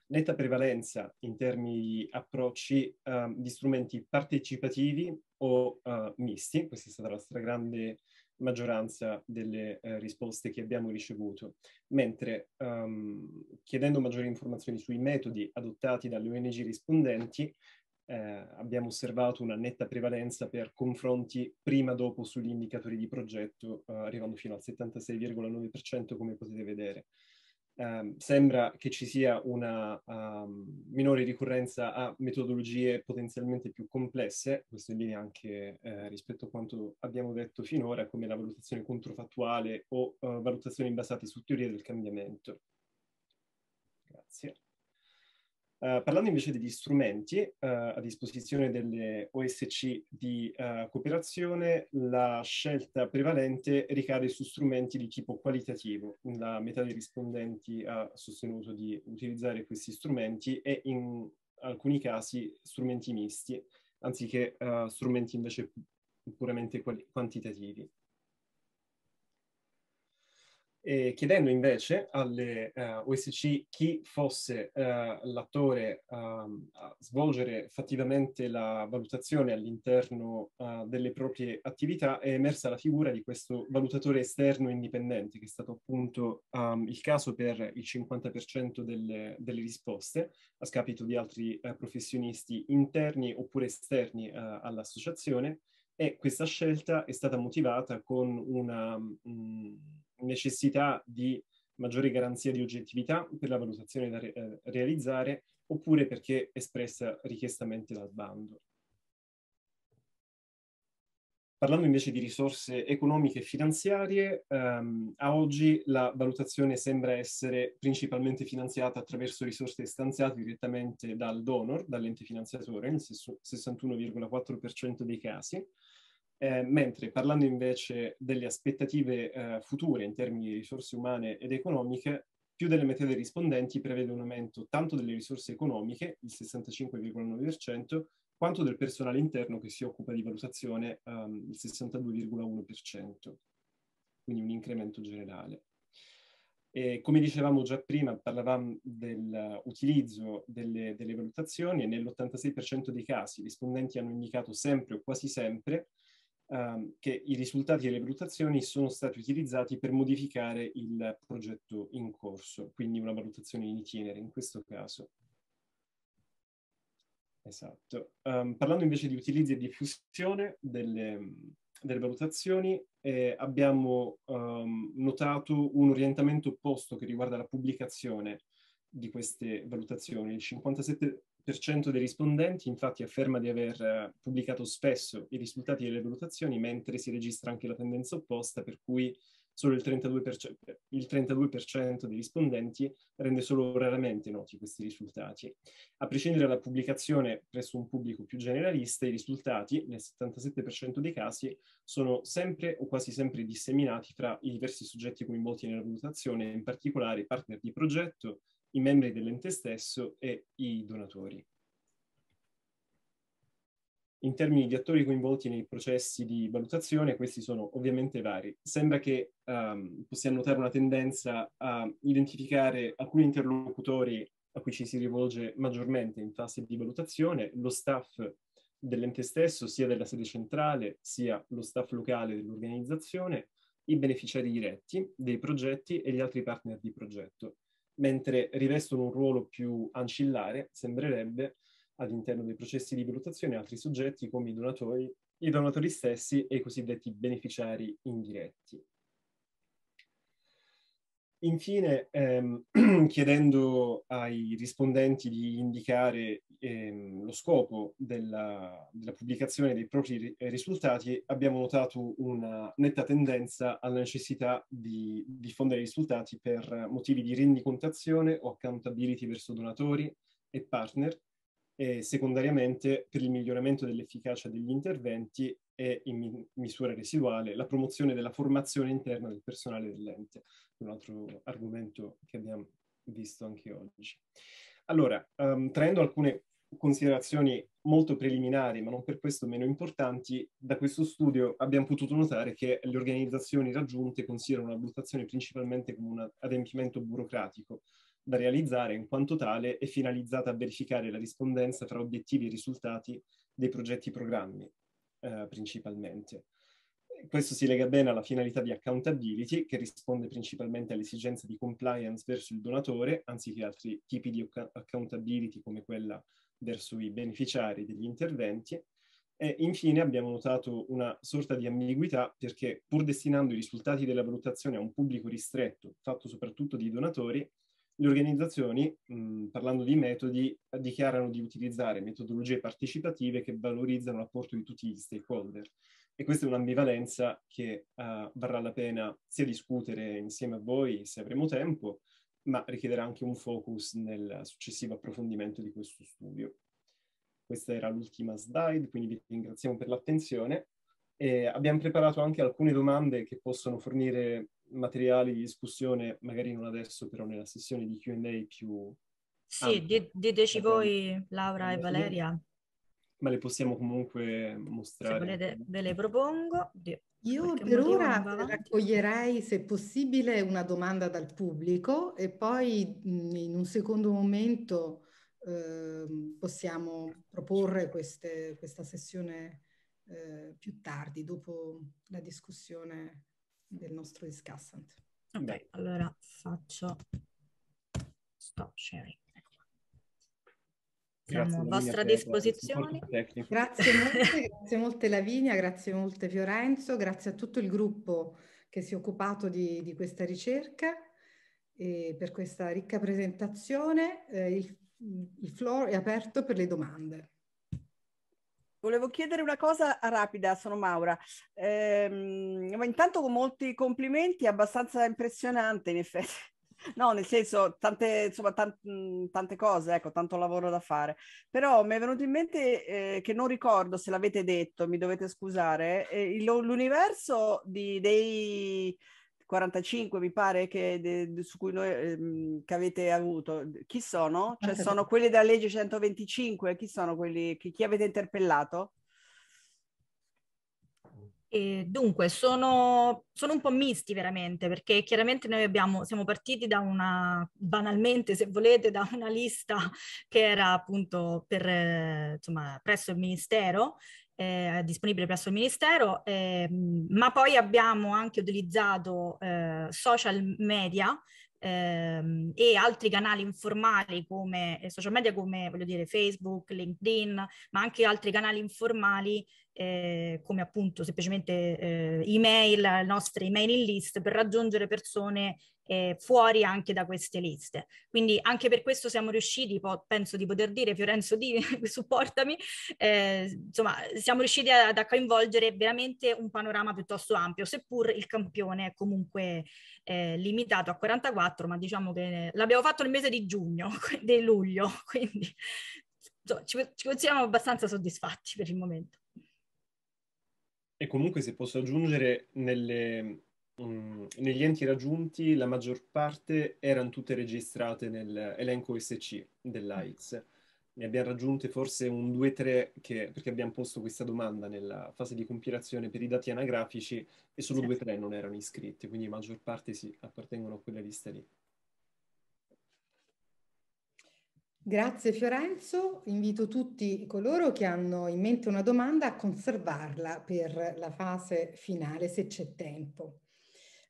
netta prevalenza in termini di approcci uh, di strumenti partecipativi o uh, misti, questa è stata la stragrande maggioranza delle uh, risposte che abbiamo ricevuto, mentre um, chiedendo maggiori informazioni sui metodi adottati dalle ONG rispondenti, eh, abbiamo osservato una netta prevalenza per confronti prima-dopo sugli indicatori di progetto, eh, arrivando fino al 76,9% come potete vedere. Um, sembra che ci sia una um, minore ricorrenza a metodologie potenzialmente più complesse, questo in linea anche eh, rispetto a quanto abbiamo detto finora, come la valutazione controfattuale o uh, valutazioni basate su teorie del cambiamento. Grazie. Eh, parlando invece degli strumenti uh, a disposizione delle OSC di uh, cooperazione, la scelta prevalente ricade su strumenti di tipo qualitativo. La metà dei rispondenti ha sostenuto di utilizzare questi strumenti e in alcuni casi strumenti misti, anziché strumenti invece puramente quali- quantitativi eh, chiedendo invece alle eh, OSC chi fosse eh, l'attore ehm, a svolgere fattivamente la valutazione all'interno eh, delle proprie attività, è emersa la figura di questo valutatore esterno indipendente, che è stato appunto um, il caso per il 50% delle, delle, risposte, a scapito di altri eh, professionisti interni oppure esterni eh, all'associazione, e questa scelta è stata motivata con una... Mh, mm, necessità di maggiore garanzia di oggettività per la valutazione da re eh, realizzare oppure perché espressa richiestamente dal bando. Parlando invece di risorse economiche e finanziarie, ehm, a oggi la valutazione sembra essere principalmente finanziata attraverso risorse stanziate direttamente dal donor, dall'ente finanziatore, nel 61,4% dei casi, eh, mentre parlando invece delle aspettative eh, future in termini di risorse umane ed economiche, più delle metà dei rispondenti prevede un aumento tanto delle risorse economiche, il 65,9%, quanto del personale interno che si occupa di valutazione, um, il 62,1%, quindi un incremento generale. E come dicevamo già prima, parlavamo dell'utilizzo delle, delle valutazioni e nell'86% dei casi i rispondenti hanno indicato sempre o quasi sempre ehm, che i risultati delle valutazioni sono stati utilizzati per modificare il progetto in corso, quindi una valutazione in itinere in questo caso. Esatto. Um, parlando invece di utilizzi e diffusione delle, delle valutazioni, eh, abbiamo um, notato un orientamento opposto che riguarda la pubblicazione di queste valutazioni. Il 57 40% dei rispondenti infatti afferma di aver eh, pubblicato spesso i risultati delle valutazioni, mentre si registra anche la tendenza opposta, per cui solo il 32%, il 32% dei rispondenti rende solo raramente noti questi risultati. A prescindere dalla pubblicazione presso un pubblico più generalista, i risultati, nel 77% dei casi, sono sempre o quasi sempre disseminati fra i diversi soggetti coinvolti nella valutazione, in particolare partner di progetto, i membri dell'ente stesso e i donatori. In termini di attori coinvolti nei processi di valutazione, questi sono ovviamente vari. Sembra che um, possiamo notare una tendenza a identificare alcuni interlocutori a cui ci si rivolge maggiormente in fase di valutazione, lo staff dell'ente stesso, sia della sede centrale, sia lo staff locale dell'organizzazione, i beneficiari diretti dei progetti e gli altri partner di progetto mentre rivestono un ruolo più ancillare, sembrerebbe, all'interno dei processi di valutazione altri soggetti come i donatori, i donatori stessi e i cosiddetti beneficiari indiretti. Infine, ehm, chiedendo ai rispondenti di indicare ehm, lo scopo della, della, pubblicazione dei propri eh, risultati, abbiamo notato una netta tendenza alla necessità di diffondere i risultati per motivi di rendicontazione o accountability verso donatori e partner, e secondariamente per il miglioramento dell'efficacia degli interventi e in misura residuale la promozione della formazione interna del personale dell'ente, un altro argomento che abbiamo visto anche oggi. Allora, um, traendo alcune considerazioni molto preliminari, ma non per questo meno importanti, da questo studio abbiamo potuto notare che le organizzazioni raggiunte considerano la valutazione principalmente come un adempimento burocratico da realizzare in quanto tale e finalizzata a verificare la rispondenza tra obiettivi e risultati dei progetti programmi eh, principalmente. Questo si lega bene alla finalità di accountability che risponde principalmente all'esigenza di compliance verso il donatore anziché altri tipi di accountability come quella verso i beneficiari degli interventi e infine abbiamo notato una sorta di ambiguità perché pur destinando i risultati della valutazione a un pubblico ristretto, fatto soprattutto di donatori, le organizzazioni, mh, parlando di metodi, dichiarano di utilizzare metodologie partecipative che valorizzano l'apporto di tutti gli stakeholder. E questa è un'ambivalenza che uh, varrà la pena sia discutere insieme a voi se avremo tempo, ma richiederà anche un focus nel successivo approfondimento di questo studio. Questa era l'ultima slide, quindi vi ringraziamo per l'attenzione. E abbiamo preparato anche alcune domande che possono fornire materiali di discussione, magari non adesso, però nella sessione di Q&A più... Sì, ah, diteci voi, Laura e Valeria, ma le possiamo comunque mostrare. Se volete ve le propongo. Io per ora raccoglierei, se possibile, una domanda dal pubblico e poi in un secondo momento eh, possiamo proporre queste, questa sessione eh, più tardi, dopo la discussione del nostro discussant. Ok, allora faccio stop sharing siamo a vostra disposizione. Grazie molte, grazie molte Lavinia, grazie molte Fiorenzo, grazie a tutto il gruppo che si è occupato di, di questa ricerca e per questa ricca presentazione. Eh, il, il floor è aperto per le domande. Volevo chiedere una cosa rapida, sono Maura. Ehm, ma intanto con molti complimenti, abbastanza impressionante in effetti No, nel senso, tante, insomma, tante, tante cose, ecco, tanto lavoro da fare. Però mi è venuto in mente eh, che non ricordo se l'avete detto, mi dovete scusare, eh, l'universo di, dei 45, mi pare, che, de, su cui noi, ehm, che avete avuto, chi sono? Cioè, sono quelli della legge 125? Chi sono quelli, chi, chi avete interpellato? E dunque, sono, sono, un po' misti veramente, perché chiaramente noi abbiamo, siamo partiti da una, banalmente se volete, da una lista che era appunto per, eh, insomma, presso il Ministero, eh, disponibile presso il Ministero, eh, ma poi abbiamo anche utilizzato eh, social media ehm, e altri canali informali come eh, social media come voglio dire Facebook, LinkedIn, ma anche altri canali informali eh, come appunto semplicemente eh, email, nostre emailing list per raggiungere persone eh, fuori anche da queste liste. Quindi anche per questo siamo riusciti, penso di poter dire, Fiorenzo di, supportami, eh, insomma siamo riusciti ad, a coinvolgere veramente un panorama piuttosto ampio, seppur il campione è comunque eh, limitato a 44, ma diciamo che l'abbiamo fatto nel mese di giugno, di luglio, quindi insomma, ci, ci consideriamo abbastanza soddisfatti per il momento e comunque se posso aggiungere, nelle, mh, mm, negli enti raggiunti la maggior parte erano tutte registrate nell'elenco SC dell'AIDS. Ne abbiamo raggiunte forse un 2-3 perché abbiamo posto questa domanda nella fase di compilazione per i dati anagrafici e solo 2-3 non erano iscritti, quindi la maggior parte sì, appartengono a quella lista lì. Grazie Fiorenzo, invito tutti coloro che hanno in mente una domanda a conservarla per la fase finale se c'è tempo.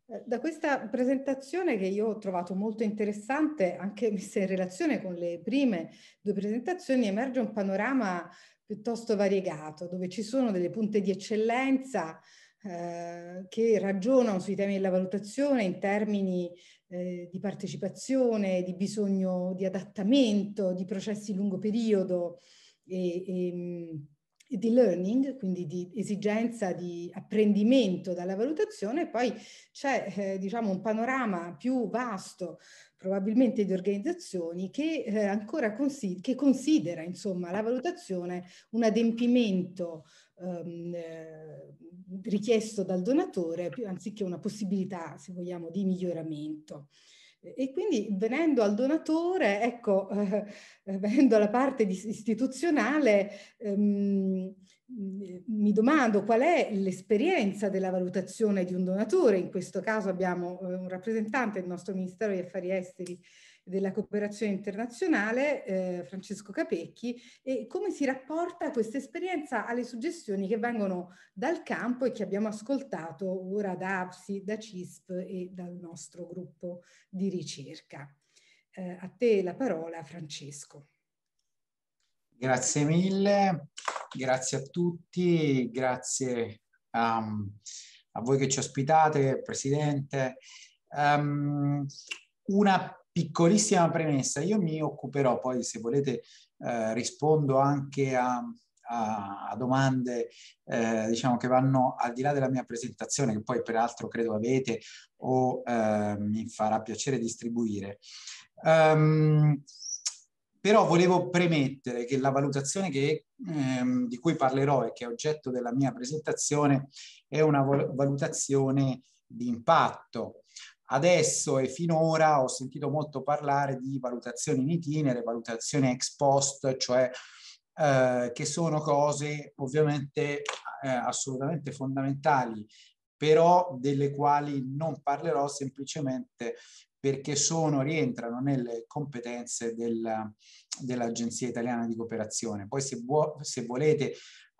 Eh, da questa presentazione che io ho trovato molto interessante, anche messa in relazione con le prime due presentazioni, emerge un panorama piuttosto variegato, dove ci sono delle punte di eccellenza eh, che ragionano sui temi della valutazione in termini eh, di partecipazione, di bisogno di adattamento, di processi lungo periodo e, e, ehm, e di learning, quindi di esigenza di apprendimento dalla valutazione, poi c'è eh, diciamo un panorama più vasto probabilmente di organizzazioni che eh, ancora consider- che considera insomma, la valutazione un adempimento ehm, eh, richiesto dal donatore anziché una possibilità, se vogliamo, di miglioramento. E quindi venendo al donatore, ecco, eh, venendo alla parte istituzionale, ehm, Mhmm, mi domando qual è l'esperienza della valutazione di un donatore, in questo caso abbiamo eh, un rappresentante del nostro Ministero degli Affari Esteri della cooperazione internazionale, eh, Francesco Capecchi, e come si rapporta questa esperienza alle suggestioni che vengono dal campo e che abbiamo ascoltato ora da APSI, da CISP e dal nostro gruppo di ricerca. Eh, a te la parola, Francesco. Grazie mille grazie a tutti, grazie um, a voi che ci ospitate, Presidente. Um, una piccolissima premessa, io mi occuperò poi, se volete, eh, rispondo anche a, a, a domande eh, diciamo che vanno al di là della mia presentazione, che poi peraltro credo avete o eh, mi farà piacere distribuire. Um, però volevo premettere che la valutazione che, ehm, di cui parlerò e che è oggetto della mia presentazione è una valutazione di impatto. Adesso e finora ho sentito molto parlare di valutazioni in itinere, valutazioni ex post, cioè eh, che sono cose ovviamente eh, assolutamente fondamentali però delle quali non parlerò semplicemente perché sono, rientrano nelle competenze del, dell'Agenzia Italiana di Cooperazione. Poi se, vuo, se volete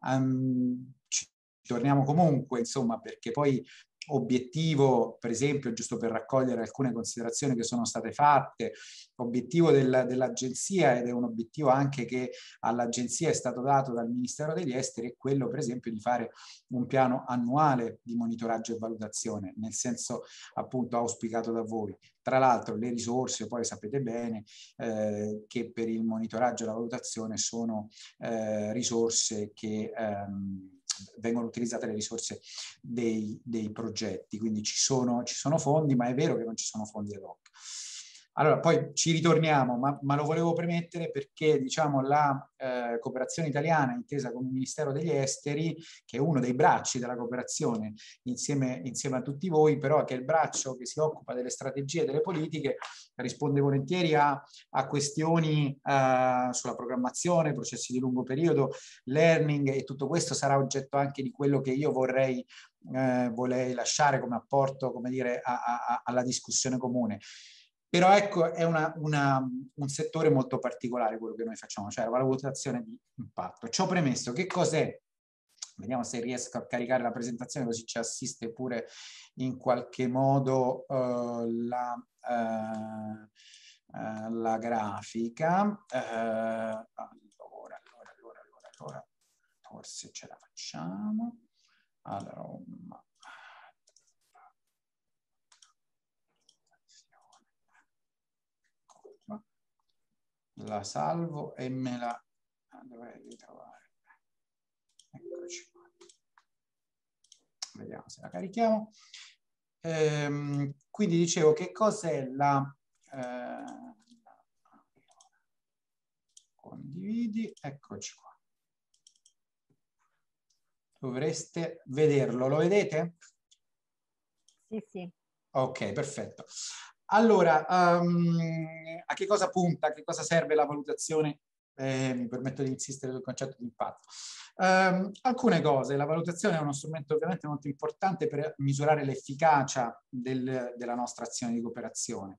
um, ci torniamo comunque, insomma, perché poi obiettivo, per esempio, giusto per raccogliere alcune considerazioni che sono state fatte, obiettivo del, dell'agenzia ed è un obiettivo anche che all'agenzia è stato dato dal Ministero degli Esteri, è quello per esempio di fare un piano annuale di monitoraggio e valutazione, nel senso appunto auspicato da voi. Tra l'altro le risorse, poi sapete bene, eh, che per il monitoraggio e la valutazione sono eh, risorse che... Ehm, vengono utilizzate le risorse dei, dei progetti, quindi ci sono, ci sono fondi, ma è vero che non ci sono fondi ad hoc. Allora, poi ci ritorniamo, ma, ma lo volevo premettere perché diciamo, la eh, cooperazione italiana, intesa con il Ministero degli Esteri, che è uno dei bracci della cooperazione, insieme, insieme a tutti voi, però che è il braccio che si occupa delle strategie e delle politiche, risponde volentieri a, a questioni eh, sulla programmazione, processi di lungo periodo, learning e tutto questo sarà oggetto anche di quello che io vorrei, eh, vorrei lasciare come apporto come dire, a, a, alla discussione comune. Però ecco, è una, una, un settore molto particolare quello che noi facciamo, cioè la valutazione di impatto. Ciò premesso, che cos'è? Vediamo se riesco a caricare la presentazione così ci assiste pure in qualche modo uh, la, uh, uh, la, grafica. allora, allora, allora, allora, allora, forse ce la facciamo. Allora, la salvo e me la dovrei ritrovare. Eccoci qua. Vediamo se la carichiamo. Ehm, quindi dicevo che cos'è la, eh, la condividi, eccoci qua. Dovreste vederlo, lo vedete? Sì, sì. Ok, perfetto. Allora, um, a che cosa punta, a che cosa serve la valutazione? Eh, mi permetto di insistere sul concetto di impatto. Um, alcune cose, la valutazione è uno strumento ovviamente molto importante per misurare l'efficacia del, della nostra azione di cooperazione.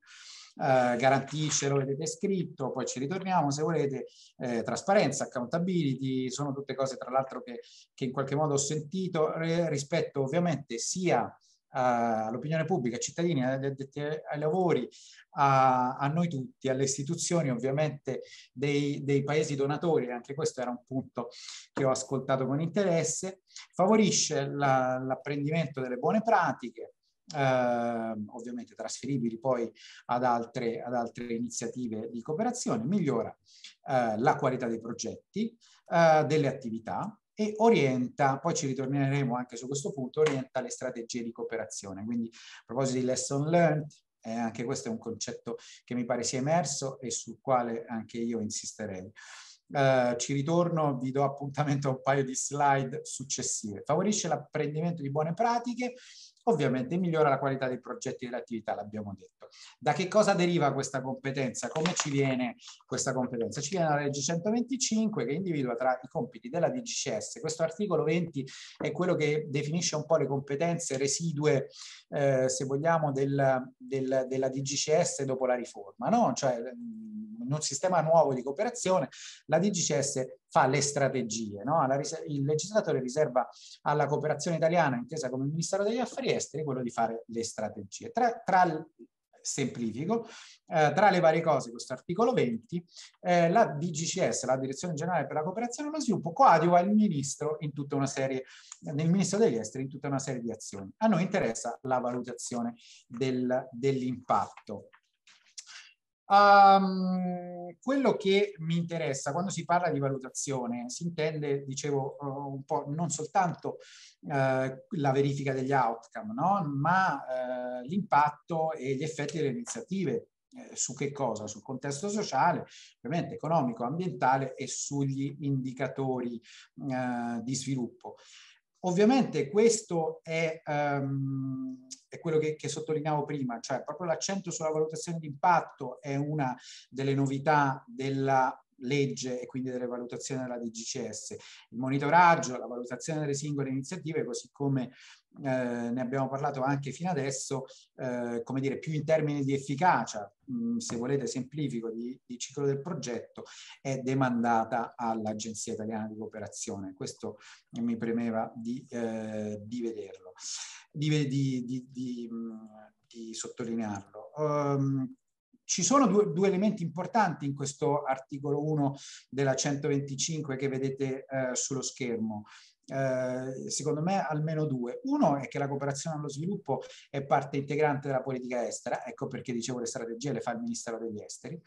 Uh, eh, garantisce, lo avete scritto, poi ci ritorniamo se volete, eh, trasparenza, accountability, sono tutte cose tra l'altro che, che, in qualche modo ho sentito eh, rispetto ovviamente sia all'opinione pubblica, ai cittadini, agli addetti ai lavori, a, a, noi tutti, alle istituzioni ovviamente dei, dei paesi donatori, anche questo era un punto che ho ascoltato con interesse, favorisce la, l'apprendimento delle buone pratiche, eh, ovviamente trasferibili poi ad altre, ad altre, iniziative di cooperazione, migliora eh, la qualità dei progetti, eh, delle attività, e orienta, poi ci ritorneremo anche su questo punto, orienta le strategie di cooperazione. Quindi a proposito di lesson learned, eh, anche questo è un concetto che mi pare sia emerso e sul quale anche io insisterei. Uh, ci ritorno, vi do appuntamento a un paio di slide successive. Favorisce l'apprendimento di buone pratiche, ovviamente migliora la qualità dei progetti e delle attività, l'abbiamo detto. Da che cosa deriva questa competenza? Come ci viene questa competenza? Ci viene la legge 125 che individua tra i compiti della DGCS. Questo articolo 20 è quello che definisce un po' le competenze residue, eh, se vogliamo, del, del, della DGCS dopo la riforma, no? Cioè, mm, in un sistema nuovo di cooperazione, la DGCS fa le strategie. No? Ris- il legislatore riserva alla cooperazione italiana, intesa come Ministero degli Affari Esteri, quello di fare le strategie. Tra, tra l- semplifico, eh, tra le varie cose questo articolo 20, eh, la DGCS, la Direzione Generale per la Cooperazione e lo Sviluppo, coadiuva il ministro in tutta una serie, nel ministro degli esteri in tutta una serie di azioni. A noi interessa la valutazione del, dell'impatto. Um, quello che mi interessa quando si parla di valutazione si intende, dicevo, uh, un po' non soltanto uh, la verifica degli outcome, no? ma uh, l'impatto e gli effetti delle iniziative. Eh, su che cosa? Sul contesto sociale, ovviamente economico, ambientale e sugli indicatori di sviluppo. Ovviamente questo è, um, è quello che, che, sottolineavo prima, cioè proprio l'accento sulla valutazione di impatto è una delle novità della legge e quindi delle valutazioni della DGCS. Il monitoraggio, la valutazione delle singole iniziative, così come eh, ne abbiamo parlato anche fino adesso, eh, come dire, più in termini di efficacia, mh, mm, se volete semplifico, di, di, ciclo del progetto, è demandata all'Agenzia Italiana di Cooperazione. Questo mi premeva di, eh, di vederlo, di, mm, di sottolinearlo. Um, ci sono due, due, elementi importanti in questo articolo 1 della 125 che vedete eh, sullo schermo. Eh, secondo me almeno due. Uno è che la cooperazione allo sviluppo è parte integrante della politica estera, ecco perché dicevo le strategie le fa il Ministero degli Esteri.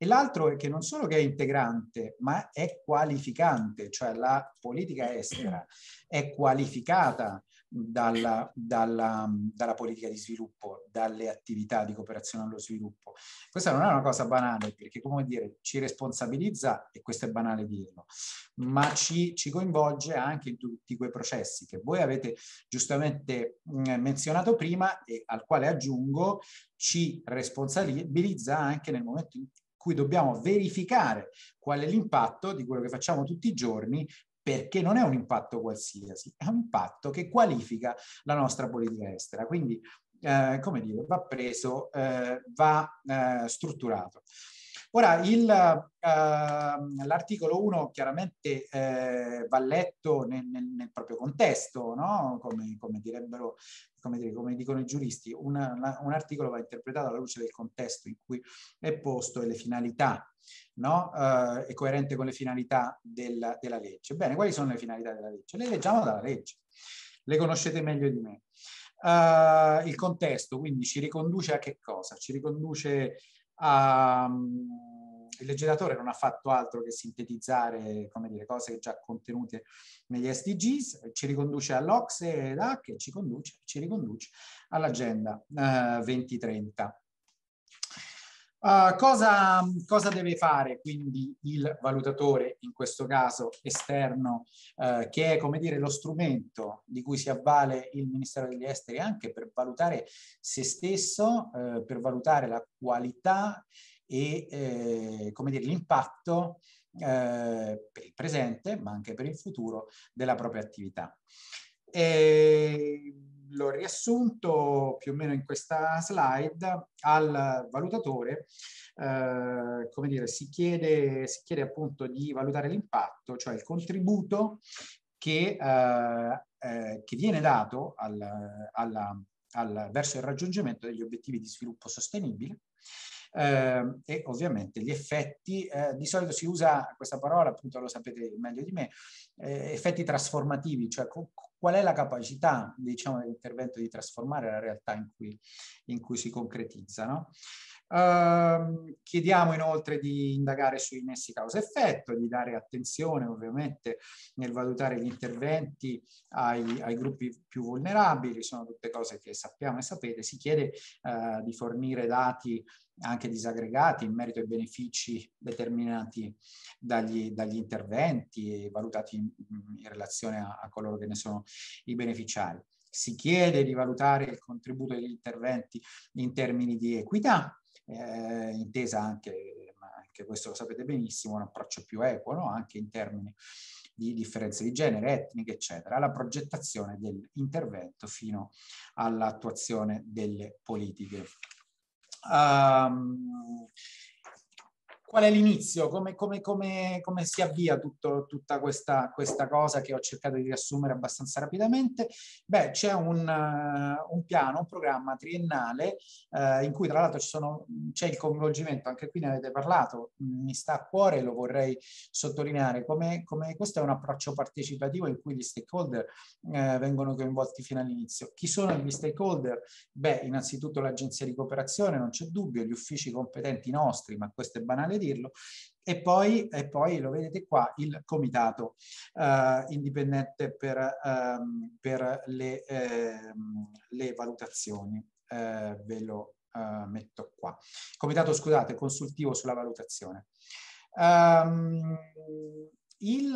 E l'altro è che non solo che è integrante, ma è qualificante, cioè la politica estera è qualificata dalla, dalla, dalla, politica di sviluppo, dalle attività di cooperazione allo sviluppo. Questa non è una cosa banale perché, come dire, ci responsabilizza, e questo è banale dirlo, ma ci, ci coinvolge anche in tutti quei processi che voi avete giustamente mm, menzionato prima e al quale aggiungo ci responsabilizza anche nel momento in cui dobbiamo verificare qual è l'impatto di quello che facciamo tutti i giorni perché non è un impatto qualsiasi, è un impatto che qualifica la nostra politica estera. Quindi, eh, come dire, va preso, eh, va eh, strutturato. Ora, ehm, l'articolo 1 chiaramente eh, va letto nel, nel, nel proprio contesto, no? come, come, direbbero, come, dire, come, dicono i giuristi, una, un articolo va interpretato alla luce del contesto in cui è posto e le finalità no? eh, è coerente con le finalità del, della legge. Bene, quali sono le finalità della legge? Le leggiamo dalla legge, le conoscete meglio di me. Uh, il contesto quindi ci riconduce a che cosa? Ci riconduce a... Um, il legislatore non ha fatto altro che sintetizzare come dire, cose già contenute negli SDGs, ci riconduce all'Ocse ed HAC e ci, conduce, ci riconduce all'agenda eh, 2030. Eh, cosa, cosa, deve fare quindi il valutatore, in questo caso esterno, uh, che è come dire lo strumento di cui si avvale il Ministero degli Esteri anche per valutare se stesso, uh, per valutare la qualità e eh, come dire, l'impatto eh, per il presente, ma anche per il futuro, della propria attività. E l'ho riassunto più o meno in questa slide, al valutatore eh, come dire, si, chiede, si chiede appunto di valutare l'impatto, cioè il contributo che, eh, eh, che viene dato al, alla, al, verso il raggiungimento degli obiettivi di sviluppo sostenibile eh, e ovviamente gli effetti, eh, di solito si usa questa parola, appunto lo sapete meglio di me, eh, effetti trasformativi, cioè co qual è la capacità diciamo, dell'intervento di trasformare la realtà in cui, in cui si concretizza. No? Uh, chiediamo inoltre di indagare sui nessi causa-effetto, di dare attenzione ovviamente nel valutare gli interventi ai, ai, gruppi più vulnerabili, sono tutte cose che sappiamo e sapete, si chiede uh, di fornire dati anche disaggregati in merito ai benefici determinati dagli, dagli interventi valutati in, in relazione a, a, coloro che ne sono i beneficiari. Si chiede di valutare il contributo degli interventi in termini di equità, eh, intesa anche, anche questo lo sapete benissimo, un approccio più equo, no? anche in termini di differenze di genere, etniche, eccetera, la progettazione dell'intervento fino all'attuazione delle politiche um, qual è l'inizio, come, come, come, come si avvia tutto, tutta questa, questa, cosa che ho cercato di riassumere abbastanza rapidamente? Beh, c'è un, eh, un piano, un programma triennale uh, in cui tra l'altro sono, c'è il coinvolgimento, anche qui ne avete parlato, mi sta a cuore, e lo vorrei sottolineare, come, questo è un approccio partecipativo in cui gli stakeholder uh, vengono coinvolti fino all'inizio. Chi sono gli stakeholder? Beh, innanzitutto l'agenzia di cooperazione, non c'è dubbio, gli uffici competenti nostri, ma questo è banale dirlo. E poi, e poi, lo vedete qua, il comitato eh, indipendente per, ehm, per le, ehm, le, valutazioni. Eh, ve lo eh, metto qua. Comitato, scusate, consultivo sulla valutazione. Um, il,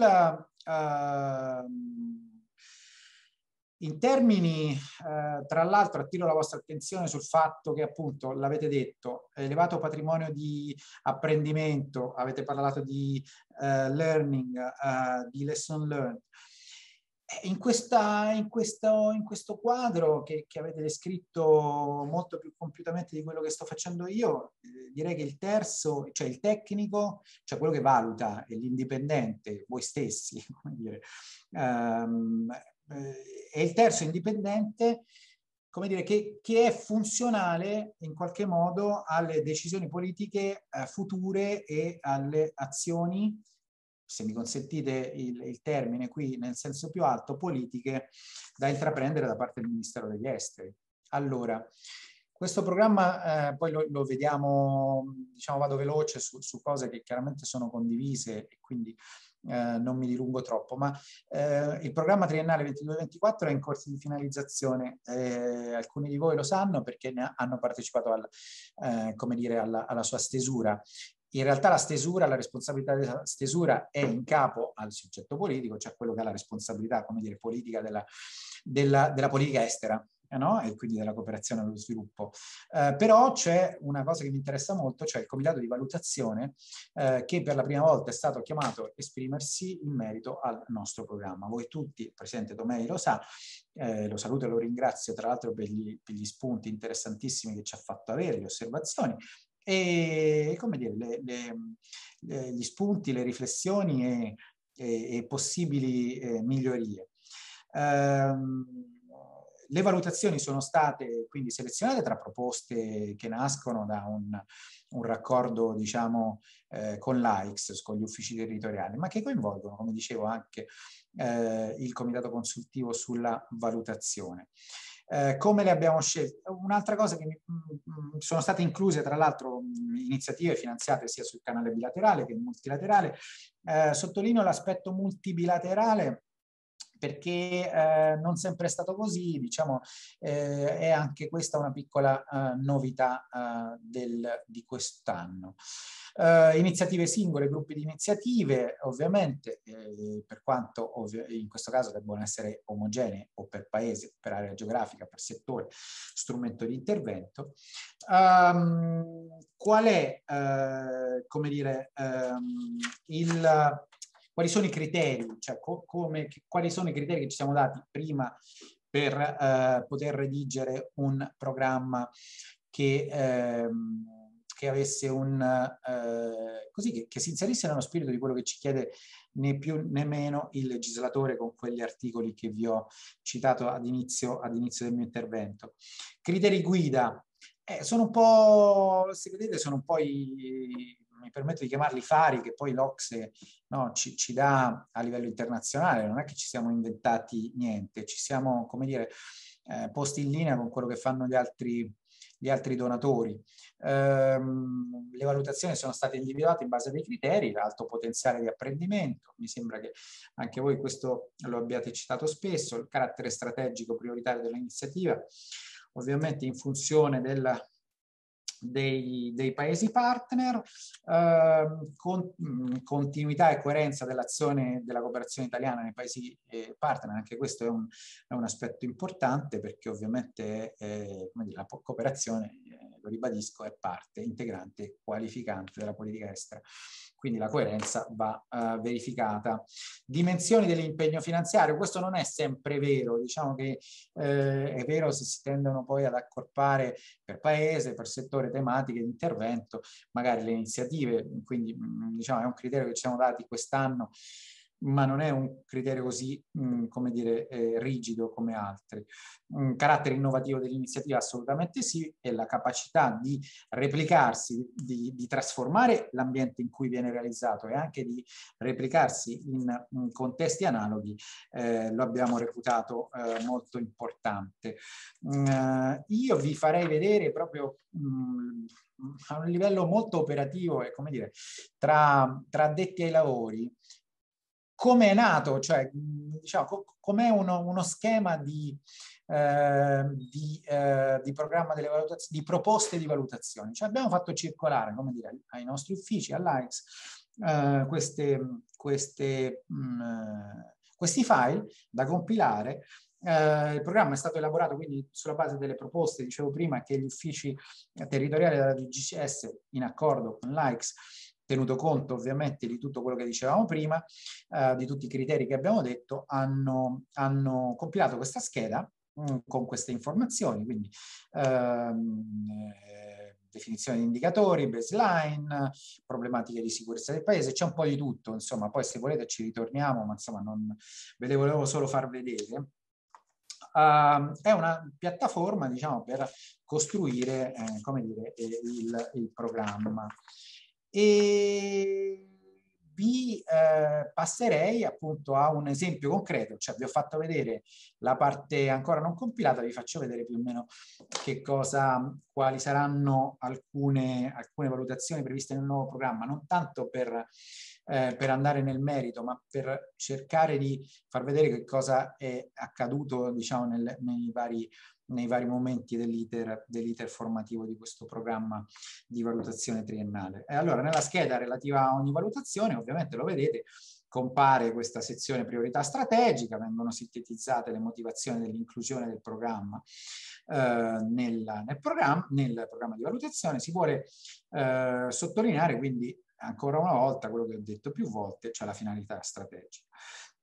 uh, in termini, eh, tra l'altro, attiro la vostra attenzione sul fatto che, appunto, l'avete detto, elevato patrimonio di apprendimento, avete parlato di eh, learning, eh, di lesson learned. Eh, in, questa, in, questo, in questo, quadro che, che, avete descritto molto più compiutamente di quello che sto facendo io, eh, direi che il terzo, cioè il tecnico, cioè quello che valuta, è l'indipendente, voi stessi, come dire, ehm, eh, e il terzo indipendente, come dire, che, che, è funzionale in qualche modo alle decisioni politiche eh, future e alle azioni, se mi consentite il, il, termine qui nel senso più alto, politiche da intraprendere da parte del Ministero degli Esteri. Allora, questo programma eh, poi lo, lo, vediamo, diciamo vado veloce su, su cose che chiaramente sono condivise e quindi eh, non mi dilungo troppo, ma eh, il programma triennale 22-24 è in corso di finalizzazione, eh, alcuni di voi lo sanno perché ne hanno partecipato al, eh, come dire, alla, alla sua stesura. In realtà la stesura, la responsabilità della stesura è in capo al soggetto politico, cioè quello che ha la responsabilità, come dire, politica della, della, della politica estera eh, no? e quindi della cooperazione allo sviluppo. Eh, però c'è una cosa che mi interessa molto, cioè il comitato di valutazione eh, che per la prima volta è stato chiamato a esprimersi in merito al nostro programma. Voi tutti, il Presidente Tomei lo sa, eh, lo saluto e lo ringrazio tra l'altro per gli, per gli spunti interessantissimi che ci ha fatto avere, le osservazioni, e come dire, le, le, gli spunti, le riflessioni e, e, e possibili eh, migliorie. Ehm, le valutazioni sono state quindi selezionate tra proposte che nascono da un, un raccordo diciamo, eh, con l'AICS, con gli uffici territoriali, ma che coinvolgono, come dicevo, anche eh, il comitato consultivo sulla valutazione. Eh, come le abbiamo scelte? Un'altra cosa che mi, mh, mm, mm, sono state incluse, tra l'altro, mm, iniziative finanziate sia sul canale bilaterale che multilaterale. Eh, sottolineo l'aspetto multilaterale perché eh, non sempre è stato così, diciamo, eh, è anche questa una piccola eh, novità eh, del, di quest'anno. Eh, iniziative singole, gruppi di iniziative, ovviamente, eh, per quanto ovvio, in questo caso debbano essere omogenee o per paese, per area geografica, per settore, strumento di intervento. Um, qual è, come dire, um, il quali sono i criteri, cioè co- come, quali sono i criteri che ci siamo dati prima per eh, poter redigere un programma che, ehm, che avesse un eh, così che, che, si inserisse nello spirito di quello che ci chiede né più né meno il legislatore con quegli articoli che vi ho citato ad inizio, ad inizio del mio intervento. Criteri guida. Eh, sono un po', se vedete, sono un po' i, mi permetto di chiamarli fari che poi l'Ocse no, ci, ci, dà a livello internazionale, non è che ci siamo inventati niente, ci siamo, come dire, eh, posti in linea con quello che fanno gli altri, gli altri donatori. Ehm, le valutazioni sono state individuate in base a dei criteri, l'alto potenziale di apprendimento, mi sembra che anche voi questo lo abbiate citato spesso, il carattere strategico prioritario dell'iniziativa, ovviamente in funzione della dei, dei paesi partner, eh, con, mh, continuità e coerenza dell'azione della cooperazione italiana nei paesi eh, partner, anche questo è un, è un, aspetto importante perché ovviamente eh, dire, la cooperazione, eh, lo ribadisco, è parte integrante e qualificante della politica estera quindi la coerenza va eh, verificata. Dimensioni dell'impegno finanziario, questo non è sempre vero, diciamo che eh, è vero se si tendono poi ad accorpare per paese, per settore tematiche di intervento, magari le iniziative, quindi mm, diciamo è un criterio che ci siamo dati quest'anno ma non è un criterio così, mh, mm, come dire, eh, rigido come altri. Un carattere innovativo dell'iniziativa assolutamente sì, e la capacità di replicarsi, di, di trasformare l'ambiente in cui viene realizzato e anche di replicarsi in, in contesti analoghi, eh, lo abbiamo reputato eh, molto importante. Mm, eh, io vi farei vedere proprio... Mm, a un livello molto operativo e come dire, tra, tra detti ai lavori come è nato, cioè mm, diciamo, com'è uno, uno schema di, eh, di, eh, di, programma delle valutazioni, di proposte di valutazione. Cioè abbiamo fatto circolare, come dire, ai nostri uffici, all'AIS, eh, queste, queste, mh, mm, questi file da compilare eh, il programma è stato elaborato quindi sulla base delle proposte, dicevo prima, che gli uffici territoriali della DGCS, in accordo con l'AICS, tenuto conto ovviamente di tutto quello che dicevamo prima, eh, di tutti i criteri che abbiamo detto, hanno, hanno compilato questa scheda mh, mm, con queste informazioni, quindi ehm, eh, definizione di indicatori, baseline, problematiche di sicurezza del paese, c'è un po' di tutto, insomma, poi se volete ci ritorniamo, ma insomma non, ve le volevo solo far vedere. Uh, è una piattaforma diciamo, per costruire eh, come dire, eh, il, il programma e vi eh, passerei appunto a un esempio concreto, cioè vi ho fatto vedere la parte ancora non compilata, vi faccio vedere più o meno che cosa, quali saranno alcune, alcune valutazioni previste nel nuovo programma, non tanto per, eh, per andare nel merito, ma per cercare di far vedere che cosa è accaduto diciamo, nel, nei vari nei vari momenti dell'iter, dell'iter formativo di questo programma di valutazione triennale. E allora nella scheda relativa a ogni valutazione, ovviamente lo vedete, compare questa sezione priorità strategica, vengono sintetizzate le motivazioni dell'inclusione del programma eh, nel, nel, programma, nel, programma, di valutazione. Si vuole eh, sottolineare quindi ancora una volta quello che ho detto più volte, cioè la finalità strategica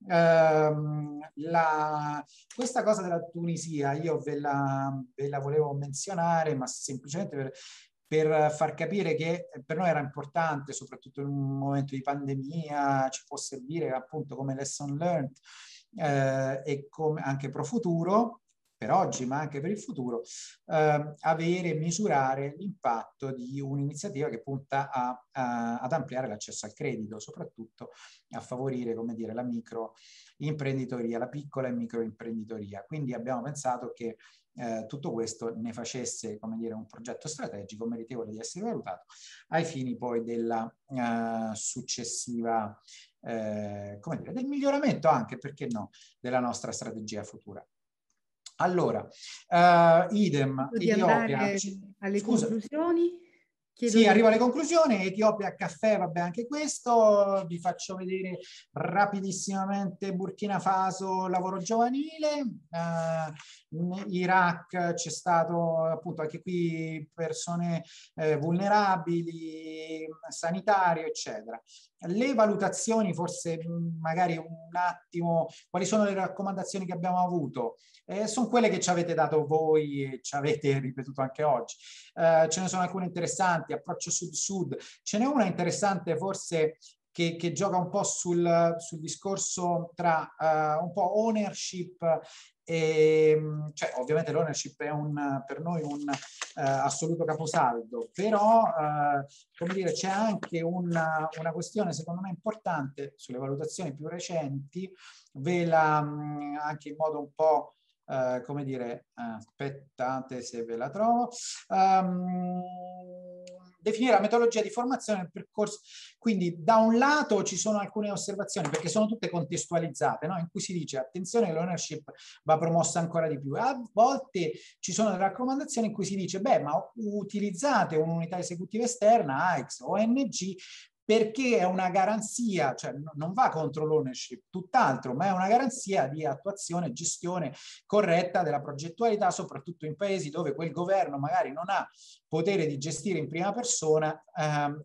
ehm, la, questa cosa della Tunisia io ve la, ve la volevo menzionare, ma semplicemente per, per far capire che eh, per noi era importante, soprattutto in un momento di pandemia, ci può servire appunto come lesson learned eh, e come, anche pro futuro per oggi ma anche per il futuro, eh, avere e misurare l'impatto di un'iniziativa che punta a, a, ad ampliare l'accesso al credito, soprattutto a favorire come dire, la microimprenditoria, la piccola e microimprenditoria. Quindi abbiamo pensato che eh, tutto questo ne facesse come dire, un progetto strategico meritevole di essere valutato ai fini poi della eh, successiva, eh, come dire, del miglioramento anche, perché no, della nostra strategia futura. Allora, uh, idem, Etiopia... Alle Scusa. conclusioni? Chiedo sì, di... arrivo alle conclusioni, Etiopia, caffè, vabbè anche questo, vi faccio vedere rapidissimamente Burkina Faso, lavoro giovanile, uh, Iraq c'è stato appunto anche qui persone eh, vulnerabili, sanitario, eccetera le valutazioni, forse mm, magari un attimo, quali sono le raccomandazioni che abbiamo avuto? Eh, sono quelle che ci avete dato voi e ci avete ripetuto anche oggi. Eh, ce ne sono alcune interessanti, approccio sud-sud, ce n'è una interessante forse che, che gioca un po' sul, sul discorso tra uh, un po' ownership e, ehm, cioè, ovviamente l'ownership è un, per noi un uh, assoluto caposaldo, però uh, come dire, c'è anche una, una, questione secondo me importante sulle valutazioni più recenti, ve la mh, mm, anche in modo un po' uh, come dire, aspettate se ve la trovo. Um, definire la metodologia di formazione del percorso. Quindi da un lato ci sono alcune osservazioni, perché sono tutte contestualizzate, no? in cui si dice attenzione che l'ownership va promossa ancora di più. A volte ci sono delle raccomandazioni in cui si dice, beh, ma utilizzate un'unità esecutiva esterna, AIX, ONG, perché è una garanzia, cioè non va contro l'ownership, tutt'altro, ma è una garanzia di attuazione e gestione corretta della progettualità, soprattutto in paesi dove quel governo magari non ha potere di gestire in prima persona ehm,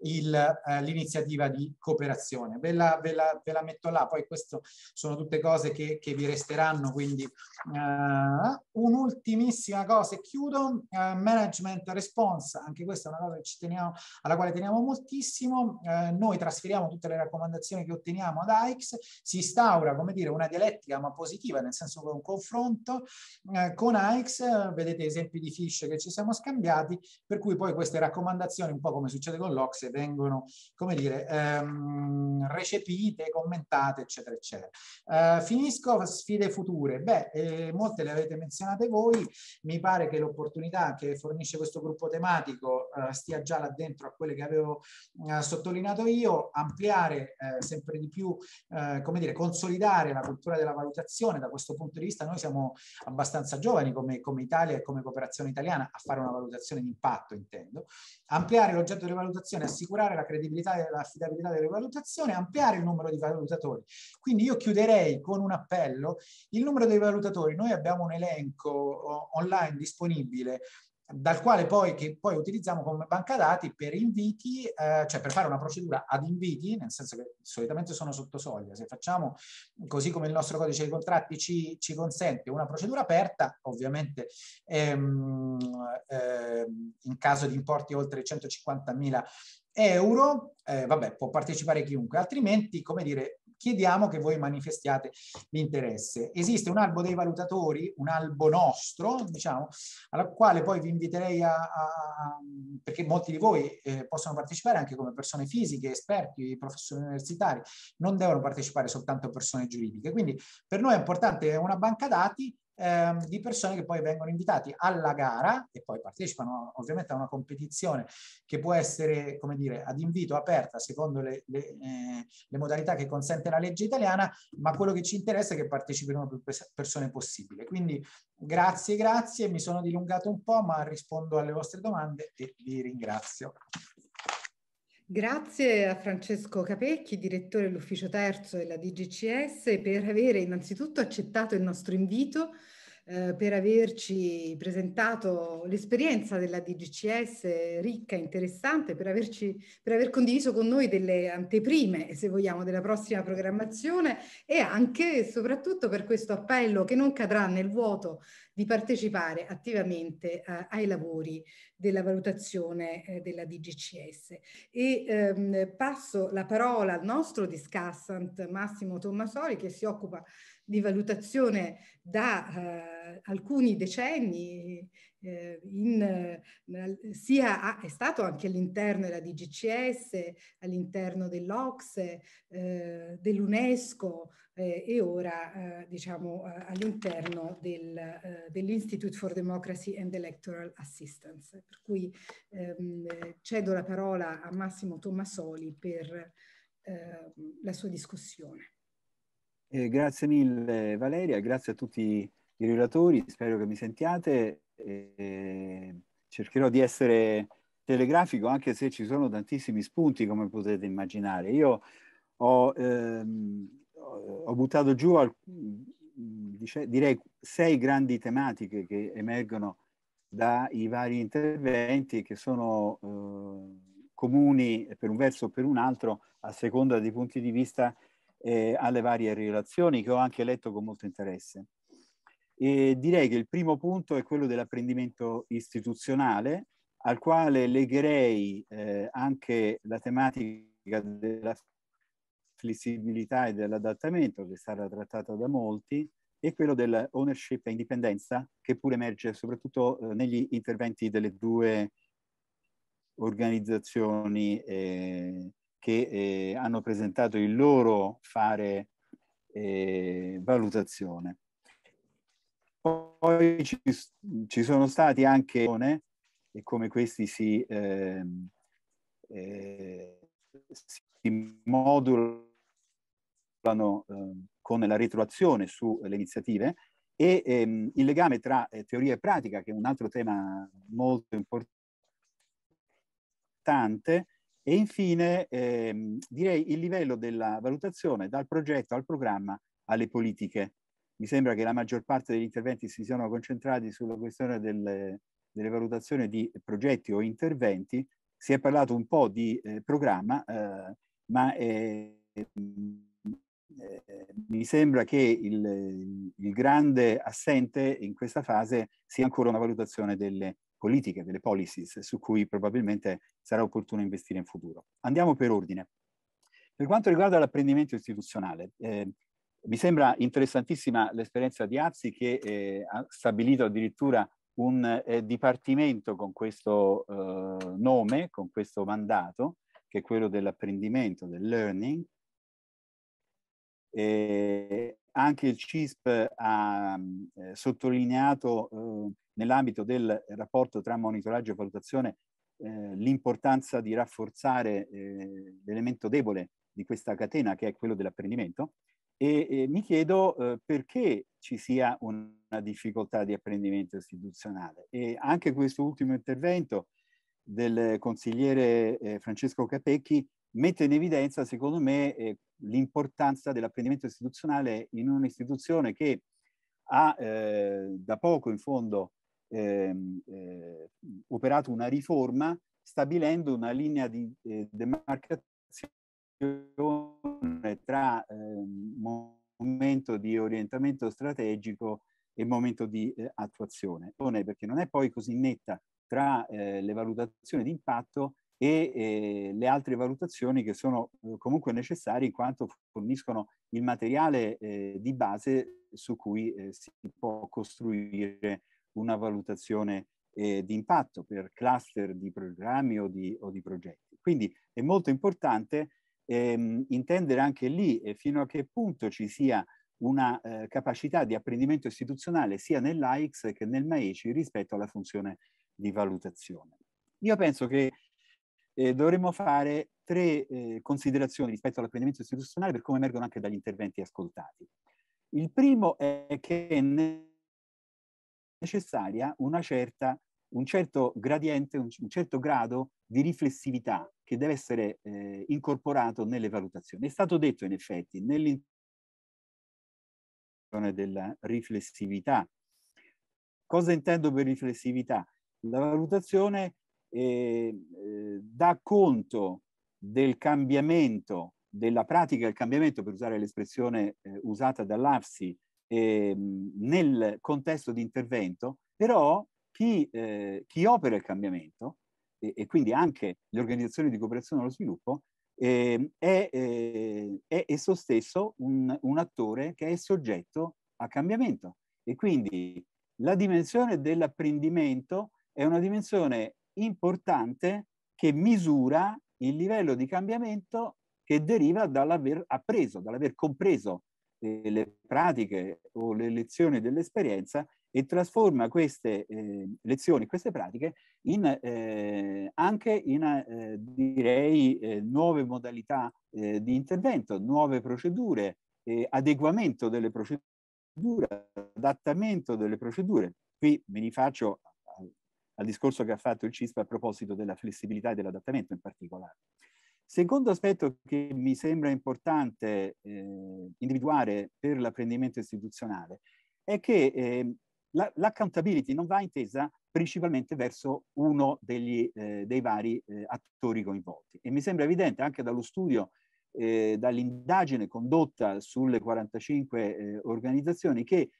il, eh, l'iniziativa di cooperazione. Ve la, ve, la, ve la, metto là, poi queste sono tutte cose che, che vi resteranno, quindi eh, un'ultimissima cosa e chiudo, eh, management response, anche questa è una cosa teniamo, alla quale teniamo molto fortissimo, eh, noi trasferiamo tutte le raccomandazioni che otteniamo ad AIX, si instaura, come dire, una dialettica ma positiva, nel senso che un confronto eh, con AIX, vedete esempi di fish che ci siamo scambiati, per cui poi queste raccomandazioni, un po' come succede con l'Ox, vengono, come dire, ehm, recepite, commentate, eccetera, eccetera. Eh, finisco sfide future. Beh, eh, molte le avete menzionate voi, mi pare che l'opportunità che fornisce questo gruppo tematico eh, stia già là dentro a quelle che avevo eh, sottolineato io, ampliare eh, sempre di più, eh, come dire, consolidare la cultura della valutazione. Da questo punto di vista noi siamo abbastanza giovani come, come Italia e come cooperazione italiana a fare una valutazione di impatto, intendo. Ampliare l'oggetto delle valutazioni, assicurare la credibilità e l'affidabilità delle valutazioni, ampliare il numero di valutatori. Quindi io chiuderei con un appello il numero dei valutatori. Noi abbiamo un elenco online disponibile dal quale poi, che poi utilizziamo come banca dati per inviti, eh, cioè per fare una procedura ad inviti, nel senso che solitamente sono sotto soglia. Se facciamo così come il nostro codice dei contratti ci, ci consente una procedura aperta, ovviamente ehm, ehm, in caso di importi oltre 150.000 euro, eh, vabbè, può partecipare chiunque, altrimenti, come dire, chiediamo che voi manifestiate l'interesse. Esiste un albo dei valutatori, un albo nostro, diciamo, alla quale poi vi inviterei a, a perché molti di voi eh, possono partecipare anche come persone fisiche, esperti, professori universitari, non devono partecipare soltanto persone giuridiche. Quindi per noi è importante una banca dati ehm, di persone che poi vengono invitati alla gara e poi partecipano ovviamente a una competizione che può essere, come dire, ad invito aperta secondo le, le, eh, le modalità che consente la legge italiana, ma quello che ci interessa è che partecipino più persone possibile. Quindi grazie, grazie, mi sono dilungato un po', ma rispondo alle vostre domande e vi ringrazio. Grazie a Francesco Capecchi, direttore dell'ufficio terzo della DGCS, per aver innanzitutto accettato il nostro invito eh, per averci presentato l'esperienza della DGCS ricca e interessante, per, averci, per aver condiviso con noi delle anteprime, se vogliamo, della prossima programmazione e anche e soprattutto per questo appello che non cadrà nel vuoto di partecipare attivamente eh, ai lavori della valutazione eh, della DGCS. E ehm, passo la parola al nostro discussant Massimo Tommasori che si occupa di valutazione da eh, alcuni decenni, eh, in, eh, sia a, è stato anche all'interno della DGCS, all'interno dell'Ocse, eh, dell'UNESCO eh, e ora eh, diciamo all'interno del, dell'Institute for Democracy and Electoral Assistance. Per cui ehm, cedo la parola a Massimo Tommasoli per ehm, la sua discussione. Eh, grazie mille Valeria, grazie a tutti i relatori, spero che mi sentiate. Eh, cercherò di essere telegrafico anche se ci sono tantissimi spunti come potete immaginare. Io ho, ehm, ho buttato giù al, dice, direi sei grandi tematiche che emergono dai vari interventi che sono eh, comuni per un verso o per un altro a seconda dei punti di vista eh, alle varie relazioni che ho anche letto con molto interesse. E direi che il primo punto è quello dell'apprendimento istituzionale, al quale legherei eh, anche la tematica della flessibilità e dell'adattamento, che sarà trattata da molti, e quello dell'ownership e indipendenza, che pure emerge soprattutto eh, negli interventi delle due organizzazioni eh, che eh, hanno presentato il loro fare eh, valutazione. Poi ci, ci, sono stati anche e come questi si, ehm, eh, si modulano ehm, con la retroazione sulle iniziative e ehm, il legame tra eh, teoria e pratica, che è un altro tema molto importante, e infine ehm, direi il livello della valutazione dal progetto al programma alle politiche. Mi sembra che la maggior parte degli interventi si siano concentrati sulla questione delle, delle valutazioni di progetti o interventi. Si è parlato un po' di eh, programma, eh, ma ehm, eh, mi sembra che il, il, grande assente in questa fase sia ancora una valutazione delle politiche, delle policies su cui probabilmente sarà opportuno investire in futuro. Andiamo per ordine. Per quanto riguarda l'apprendimento istituzionale, eh, mi sembra interessantissima l'esperienza di Azzi che eh, ha stabilito addirittura un eh, dipartimento con questo eh, nome, con questo mandato, che è quello dell'apprendimento, del learning, eh, anche il CISP ha eh, sottolineato eh, nell'ambito del rapporto tra monitoraggio e valutazione eh, l'importanza di rafforzare eh, l'elemento debole di questa catena che è quello dell'apprendimento e, e, mi chiedo eh, perché ci sia una difficoltà di apprendimento istituzionale e anche questo ultimo intervento del consigliere eh, Francesco Capecchi mette in evidenza secondo me eh, l'importanza dell'apprendimento istituzionale in un'istituzione che ha eh, da poco in fondo Ehm, eh, operato una riforma stabilendo una linea di eh, demarcazione tra ehm, momento di orientamento strategico e momento di eh, attuazione, perché non è poi così netta tra eh, le valutazioni di impatto e eh, le altre valutazioni che sono eh, comunque necessarie in quanto forniscono il materiale eh, di base su cui si può costruire una valutazione eh, di impatto per cluster di programmi o di, o di progetti. Quindi è molto importante ehm, intendere anche lì eh, fino a che punto ci sia una eh, capacità di apprendimento istituzionale sia nell'AIX che nel MAECI rispetto alla funzione di valutazione. Io penso che eh, dovremmo fare tre eh, considerazioni rispetto all'apprendimento istituzionale per come emergono anche dagli interventi ascoltati. Il primo è che necessaria una certa, un certo gradiente, un, un certo grado di riflessività che deve essere eh, incorporato nelle valutazioni. È stato detto in effetti nell'introduzione della riflessività. Cosa intendo per riflessività? La valutazione eh, eh, dà conto del cambiamento, della pratica il cambiamento, per usare l'espressione eh, usata dall'AFSI, Ehm, nel contesto di intervento, però chi, eh, chi opera il cambiamento, e, e, quindi anche le organizzazioni di cooperazione allo sviluppo, ehm, eh, è, è, esso stesso un, un attore che è soggetto a cambiamento. E quindi la dimensione dell'apprendimento è una dimensione importante che misura il livello di cambiamento che deriva dall'aver appreso, dall'aver compreso eh, le pratiche o le lezioni dell'esperienza e trasforma queste eh, lezioni, queste pratiche, in, eh, anche in, eh, direi, eh, nuove modalità eh, di intervento, nuove procedure, adeguamento delle procedure, adattamento delle procedure. Qui mi rifaccio al discorso che ha fatto il CISPA a proposito della flessibilità e dell'adattamento in particolare. Secondo aspetto che mi sembra importante eh, individuare per l'apprendimento istituzionale è che eh, l'accountability non va intesa principalmente verso uno degli, eh, dei vari eh, attori coinvolti. E mi sembra evidente anche dallo studio, eh, dall'indagine condotta sulle 45 eh, organizzazioni, che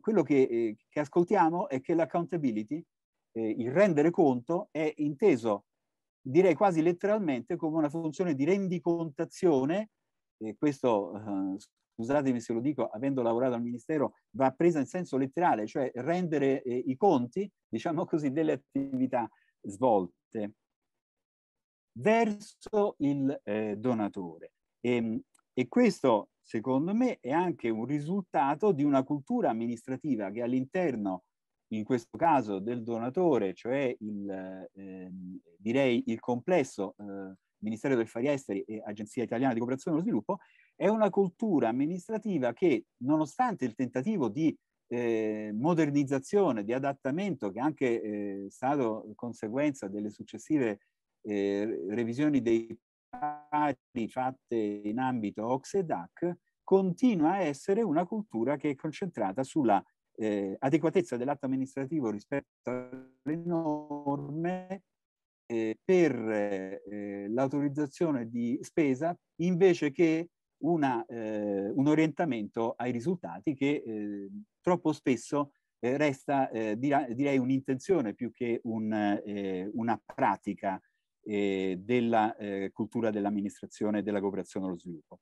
quello che, che, ascoltiamo è che l'accountability, il rendere conto, è inteso direi quasi letteralmente come una funzione di rendicontazione, e questo, eh, scusatemi se lo dico, avendo lavorato al Ministero, va presa in senso letterale, cioè rendere eh, i conti, diciamo così, delle attività svolte verso il eh, donatore. E, ehm, e questo, secondo me, è anche un risultato di una cultura amministrativa che all'interno in questo caso del donatore, cioè il, eh, direi il complesso eh, Ministero degli Affari Esteri e Agenzia Italiana di Cooperazione e Sviluppo, è una cultura amministrativa che, nonostante il tentativo di eh, modernizzazione, di adattamento, che è anche eh, stato conseguenza delle successive eh, revisioni dei pari fatte in ambito OXE e DAC, continua a essere una cultura che è concentrata sulla eh, adeguatezza dell'atto amministrativo rispetto alle norme eh, per eh, l'autorizzazione di spesa invece che una, eh, un orientamento ai risultati che eh, troppo spesso eh, resta direi un'intenzione più che un, una pratica della cultura dell'amministrazione e della cooperazione allo sviluppo.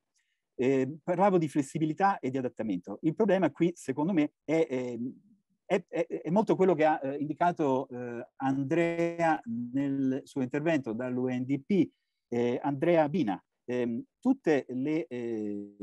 Eh, parlavo di flessibilità e di adattamento. Il problema qui, secondo me, è, ehm, è, è, è molto quello che ha eh, indicato eh, Andrea nel suo intervento dall'UNDP, eh, Andrea Bina. Ehm, tutte le, eh,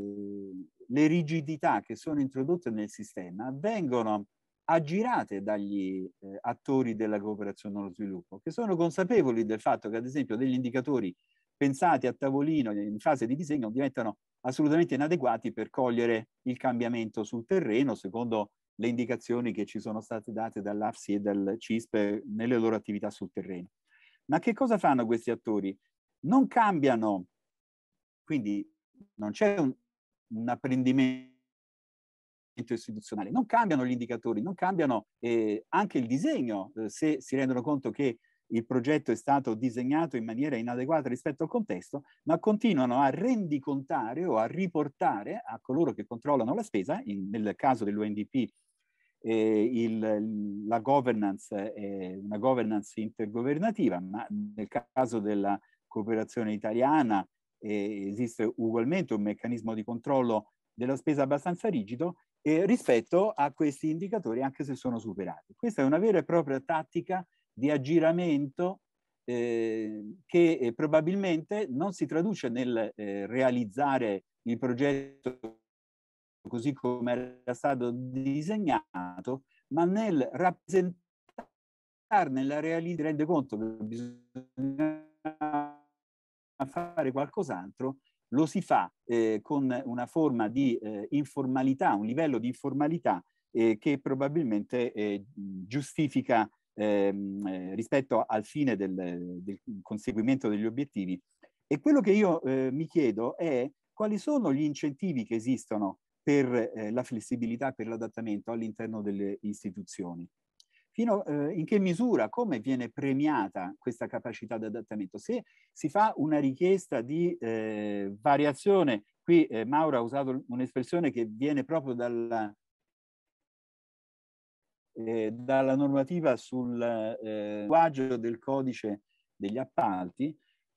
le, rigidità che sono introdotte nel sistema vengono aggirate dagli eh, attori della cooperazione allo sviluppo, che sono consapevoli del fatto che, ad esempio, degli indicatori pensati a tavolino in fase di disegno diventano assolutamente inadeguati per cogliere il cambiamento sul terreno, secondo le indicazioni che ci sono state date dall'AFSI e dal CISP nelle loro attività sul terreno. Ma che cosa fanno questi attori? Non cambiano, quindi non c'è un, un apprendimento istituzionale, non cambiano gli indicatori, non cambiano eh, anche il disegno, eh, se si rendono conto che il progetto è stato disegnato in maniera inadeguata rispetto al contesto, ma continuano a rendicontare o a riportare a coloro che controllano la spesa, in, nel caso dell'UNDP eh, il, la governance è eh, una governance intergovernativa, ma nel caso della cooperazione italiana eh, esiste ugualmente un meccanismo di controllo della spesa abbastanza rigido eh, rispetto a questi indicatori anche se sono superati. Questa è una vera e propria tattica di aggiramento eh, che eh, probabilmente non si traduce nel eh, realizzare il progetto così come era stato disegnato, ma nel rappresentarne la realizzazione, rende conto che bisogna fare qualcos'altro, lo si fa eh, con una forma di eh, informaalità, un livello di informalità eh, che probabilmente eh, giustifica ehm, eh, rispetto al fine del, del, conseguimento degli obiettivi. E quello che io eh, mi chiedo è quali sono gli incentivi che esistono per eh, la flessibilità e per l'adattamento all'interno delle istituzioni. Fino eh, in che misura, come viene premiata questa capacità di adattamento? Se si fa una richiesta di eh, variazione, qui eh, Maura ha usato un'espressione che viene proprio dalla, eh, dalla normativa sul eh, linguaggio del codice degli appalti.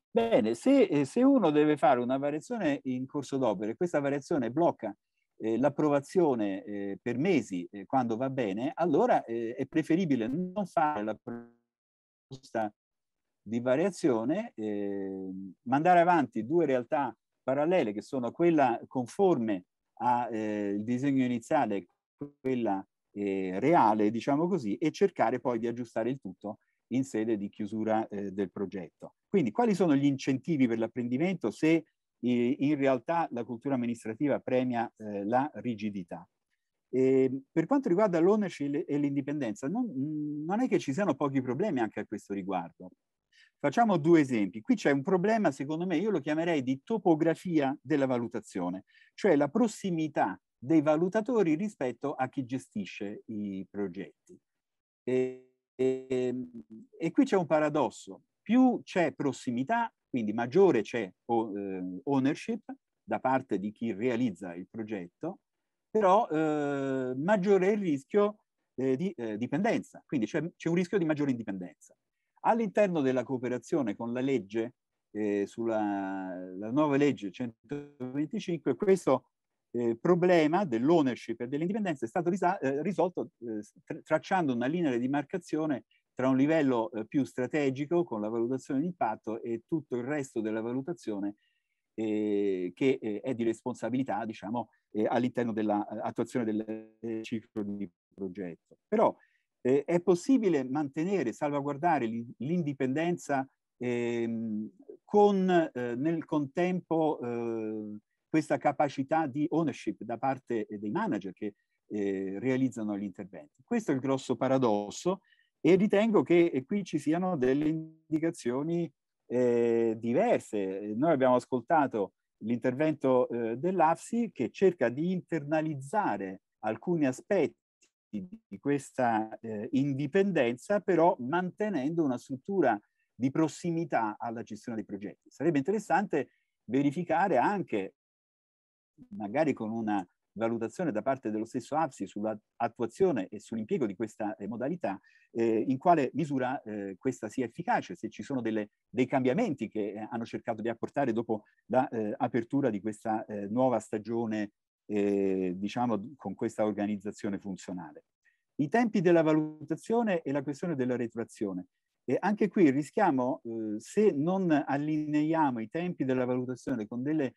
Bene, se, eh, se, uno deve fare una variazione in corso d'opera e questa variazione blocca eh, l'approvazione eh, per mesi eh, quando va bene, allora è preferibile non fare la proposta di variazione, mandare avanti due realtà parallele che sono quella conforme al disegno iniziale e quella eh, reale, diciamo così, e cercare poi di aggiustare il tutto in sede di chiusura eh, del progetto. Quindi quali sono gli incentivi per l'apprendimento se eh, in realtà la cultura amministrativa premia eh, la rigidità? E ehm, per quanto riguarda l'ownership e l'indipendenza, non, non è che ci siano pochi problemi anche a questo riguardo. Facciamo due esempi. Qui c'è un problema, secondo me, io lo chiamerei di topografia della valutazione, cioè la prossimità dei valutatori rispetto a chi gestisce i progetti. E, e, e qui c'è un paradosso. Più c'è prossimità, quindi maggiore c'è eh, ownership da parte di chi realizza il progetto, però eh, maggiore è il rischio eh, di eh, dipendenza, quindi c'è, un rischio di maggiore indipendenza. All'interno della cooperazione con la legge, eh, sulla la nuova legge 125, questo eh, problema dell'ownership e dell'indipendenza è stato eh, risolto eh, tracciando una linea di demarcazione tra un livello eh, più strategico con la valutazione di impatto e tutto il resto della valutazione eh, che eh, è di responsabilità diciamo, all'interno dell'attuazione del ciclo di progetto. Però è possibile mantenere, salvaguardare l'indipendenza ehm, con nel contempo eh, questa capacità di ownership da parte eh, dei manager che eh, realizzano gli interventi. Questo è il grosso paradosso e ritengo che eh, qui ci siano delle indicazioni eh, diverse. Noi abbiamo ascoltato l'intervento eh, dell'AFSI che cerca di internalizzare alcuni aspetti di questa eh, indipendenza, però mantenendo una struttura di prossimità alla gestione dei progetti. Sarebbe interessante verificare anche magari con una valutazione da parte dello stesso APSI sull'attuazione e sull'impiego di questa eh, modalità, eh, in quale misura eh, questa sia efficace, se ci sono delle, dei cambiamenti che eh, hanno cercato di apportare dopo l'apertura eh, di questa eh, nuova stagione, diciamo, con questa organizzazione funzionale. I tempi della valutazione e la questione della retroazione. E anche qui rischiamo, se non allineiamo i tempi della valutazione con delle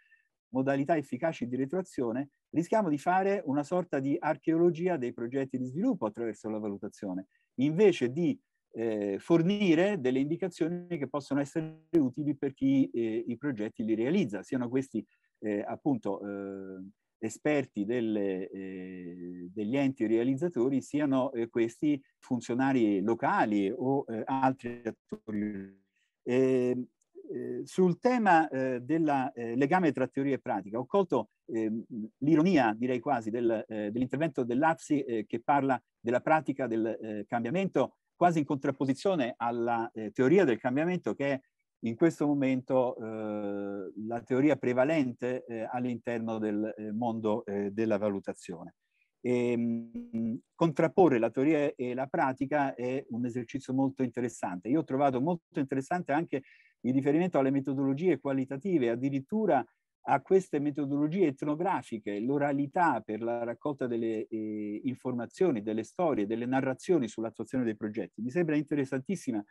modalità efficaci di retroazione, rischiamo di fare una sorta di archeologia dei progetti di sviluppo attraverso la valutazione, invece di eh, fornire delle indicazioni che possono essere utili per chi eh, i progetti li realizza, siano questi eh, appunto eh, esperti delle, eh, degli enti realizzatori, siano eh, questi funzionari locali o altri attori. Ehm, Ehm, sul tema eh, del eh, legame tra teoria e pratica, ho colto ehm, l'ironia, direi quasi, del, ehm, dell'intervento dell'Azzi che parla della pratica del cambiamento, quasi in contrapposizione alla teoria del cambiamento che è in questo momento la teoria prevalente all'interno del mondo della valutazione. E, ehm, contrapporre la teoria e la pratica è un esercizio molto interessante. Io ho trovato molto interessante anche il riferimento alle metodologie qualitative, addirittura a queste metodologie etnografiche, l'oralità per la raccolta delle eh, informazioni, delle storie, delle narrazioni sull'attuazione dei progetti. Mi sembra interessantissima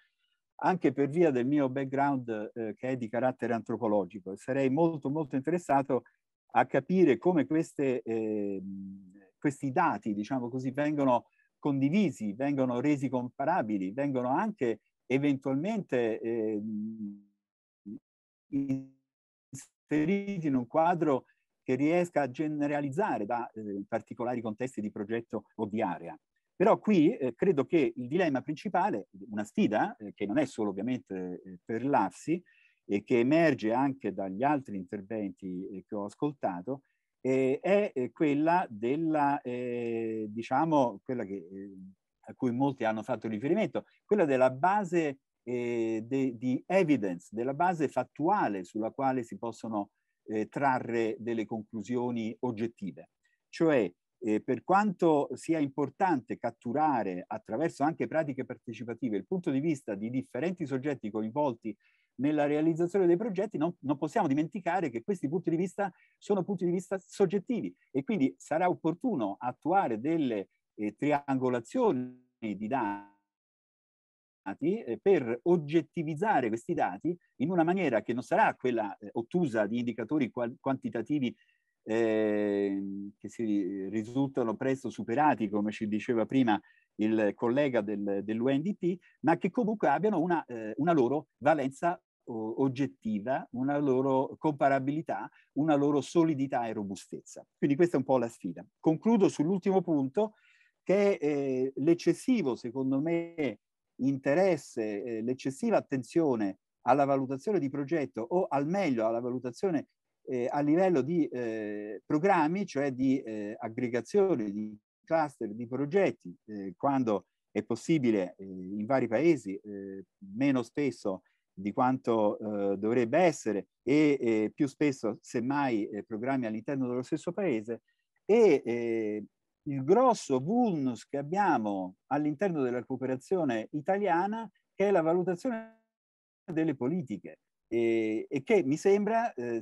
anche per via del mio background eh, che è di carattere antropologico. Sarei molto molto interessato a capire come queste eh, questi dati, diciamo così, vengono condivisi, vengono resi comparabili, vengono anche eventualmente eh, inseriti in un quadro che riesca a generalizzare da eh, particolari contesti di progetto o di area. Però qui eh, credo che il dilemma principale, una sfida eh, che non è solo ovviamente eh, per l'AFSI e che emerge anche dagli altri interventi eh, che ho ascoltato, eh, è eh, quella, della, eh, diciamo, quella che, eh, a cui molti hanno fatto riferimento, quella della base eh, de, di evidence, della base fattuale sulla quale si possono eh, trarre delle conclusioni oggettive. Cioè, per quanto sia importante catturare attraverso anche pratiche partecipative il punto di vista di differenti soggetti coinvolti nella realizzazione dei progetti non, non, possiamo dimenticare che questi punti di vista sono punti di vista soggettivi e quindi sarà opportuno attuare delle eh, triangolazioni di dati eh, per oggettivizzare questi dati in una maniera che non sarà quella eh, ottusa di indicatori quantitativi ehm, che si risultano presto superati, come ci diceva prima il collega del, dell'UNDP, ma che comunque abbiano una, eh, una loro valenza oggettiva, una loro comparabilità, una loro solidità e robustezza. Quindi questa è un po' la sfida. Concludo sull'ultimo punto che eh, l'eccessivo, secondo me, interesse, eh, l'eccessiva attenzione alla valutazione di progetto o al meglio alla valutazione eh, a livello di eh, programmi, cioè di eh, aggregazione, di cluster, di progetti, quando è possibile in vari paesi, meno spesso di quanto eh, dovrebbe essere e eh, più spesso, semmai, eh, programmi all'interno dello stesso paese e eh, il grosso vulnus che abbiamo all'interno della cooperazione italiana che è la valutazione delle politiche e, e che mi sembra eh,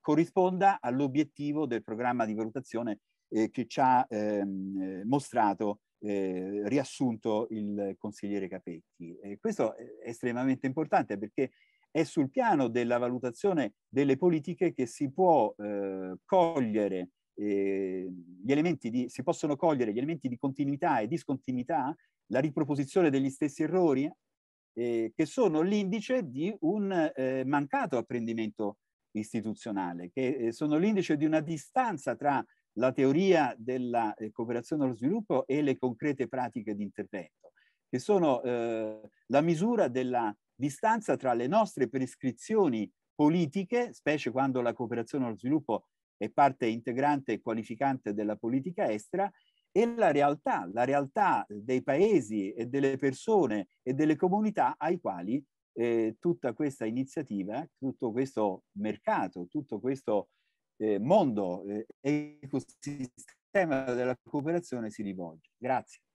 corrisponda all'obiettivo del programma di valutazione eh, che ci ha ehm, mostrato eh, riassunto il consigliere Capetti. Eh, questo è estremamente importante perché è sul piano della valutazione delle politiche che si può eh, cogliere eh, gli elementi di, si possono cogliere gli elementi di continuità e discontinuità, la riproposizione degli stessi errori, eh, che sono l'indice di un eh, mancato apprendimento istituzionale, che sono l'indice di una distanza tra la teoria della eh, cooperazione allo sviluppo e le concrete pratiche di intervento, che sono eh, la misura della distanza tra le nostre prescrizioni politiche, specie quando la cooperazione allo sviluppo è parte integrante e qualificante della politica estera, e la realtà, la realtà dei paesi e delle persone e delle comunità ai quali eh, tutta questa iniziativa, tutto questo mercato, tutto questo eh, mondo e eh, ecosistema della cooperazione si rivolge. Grazie.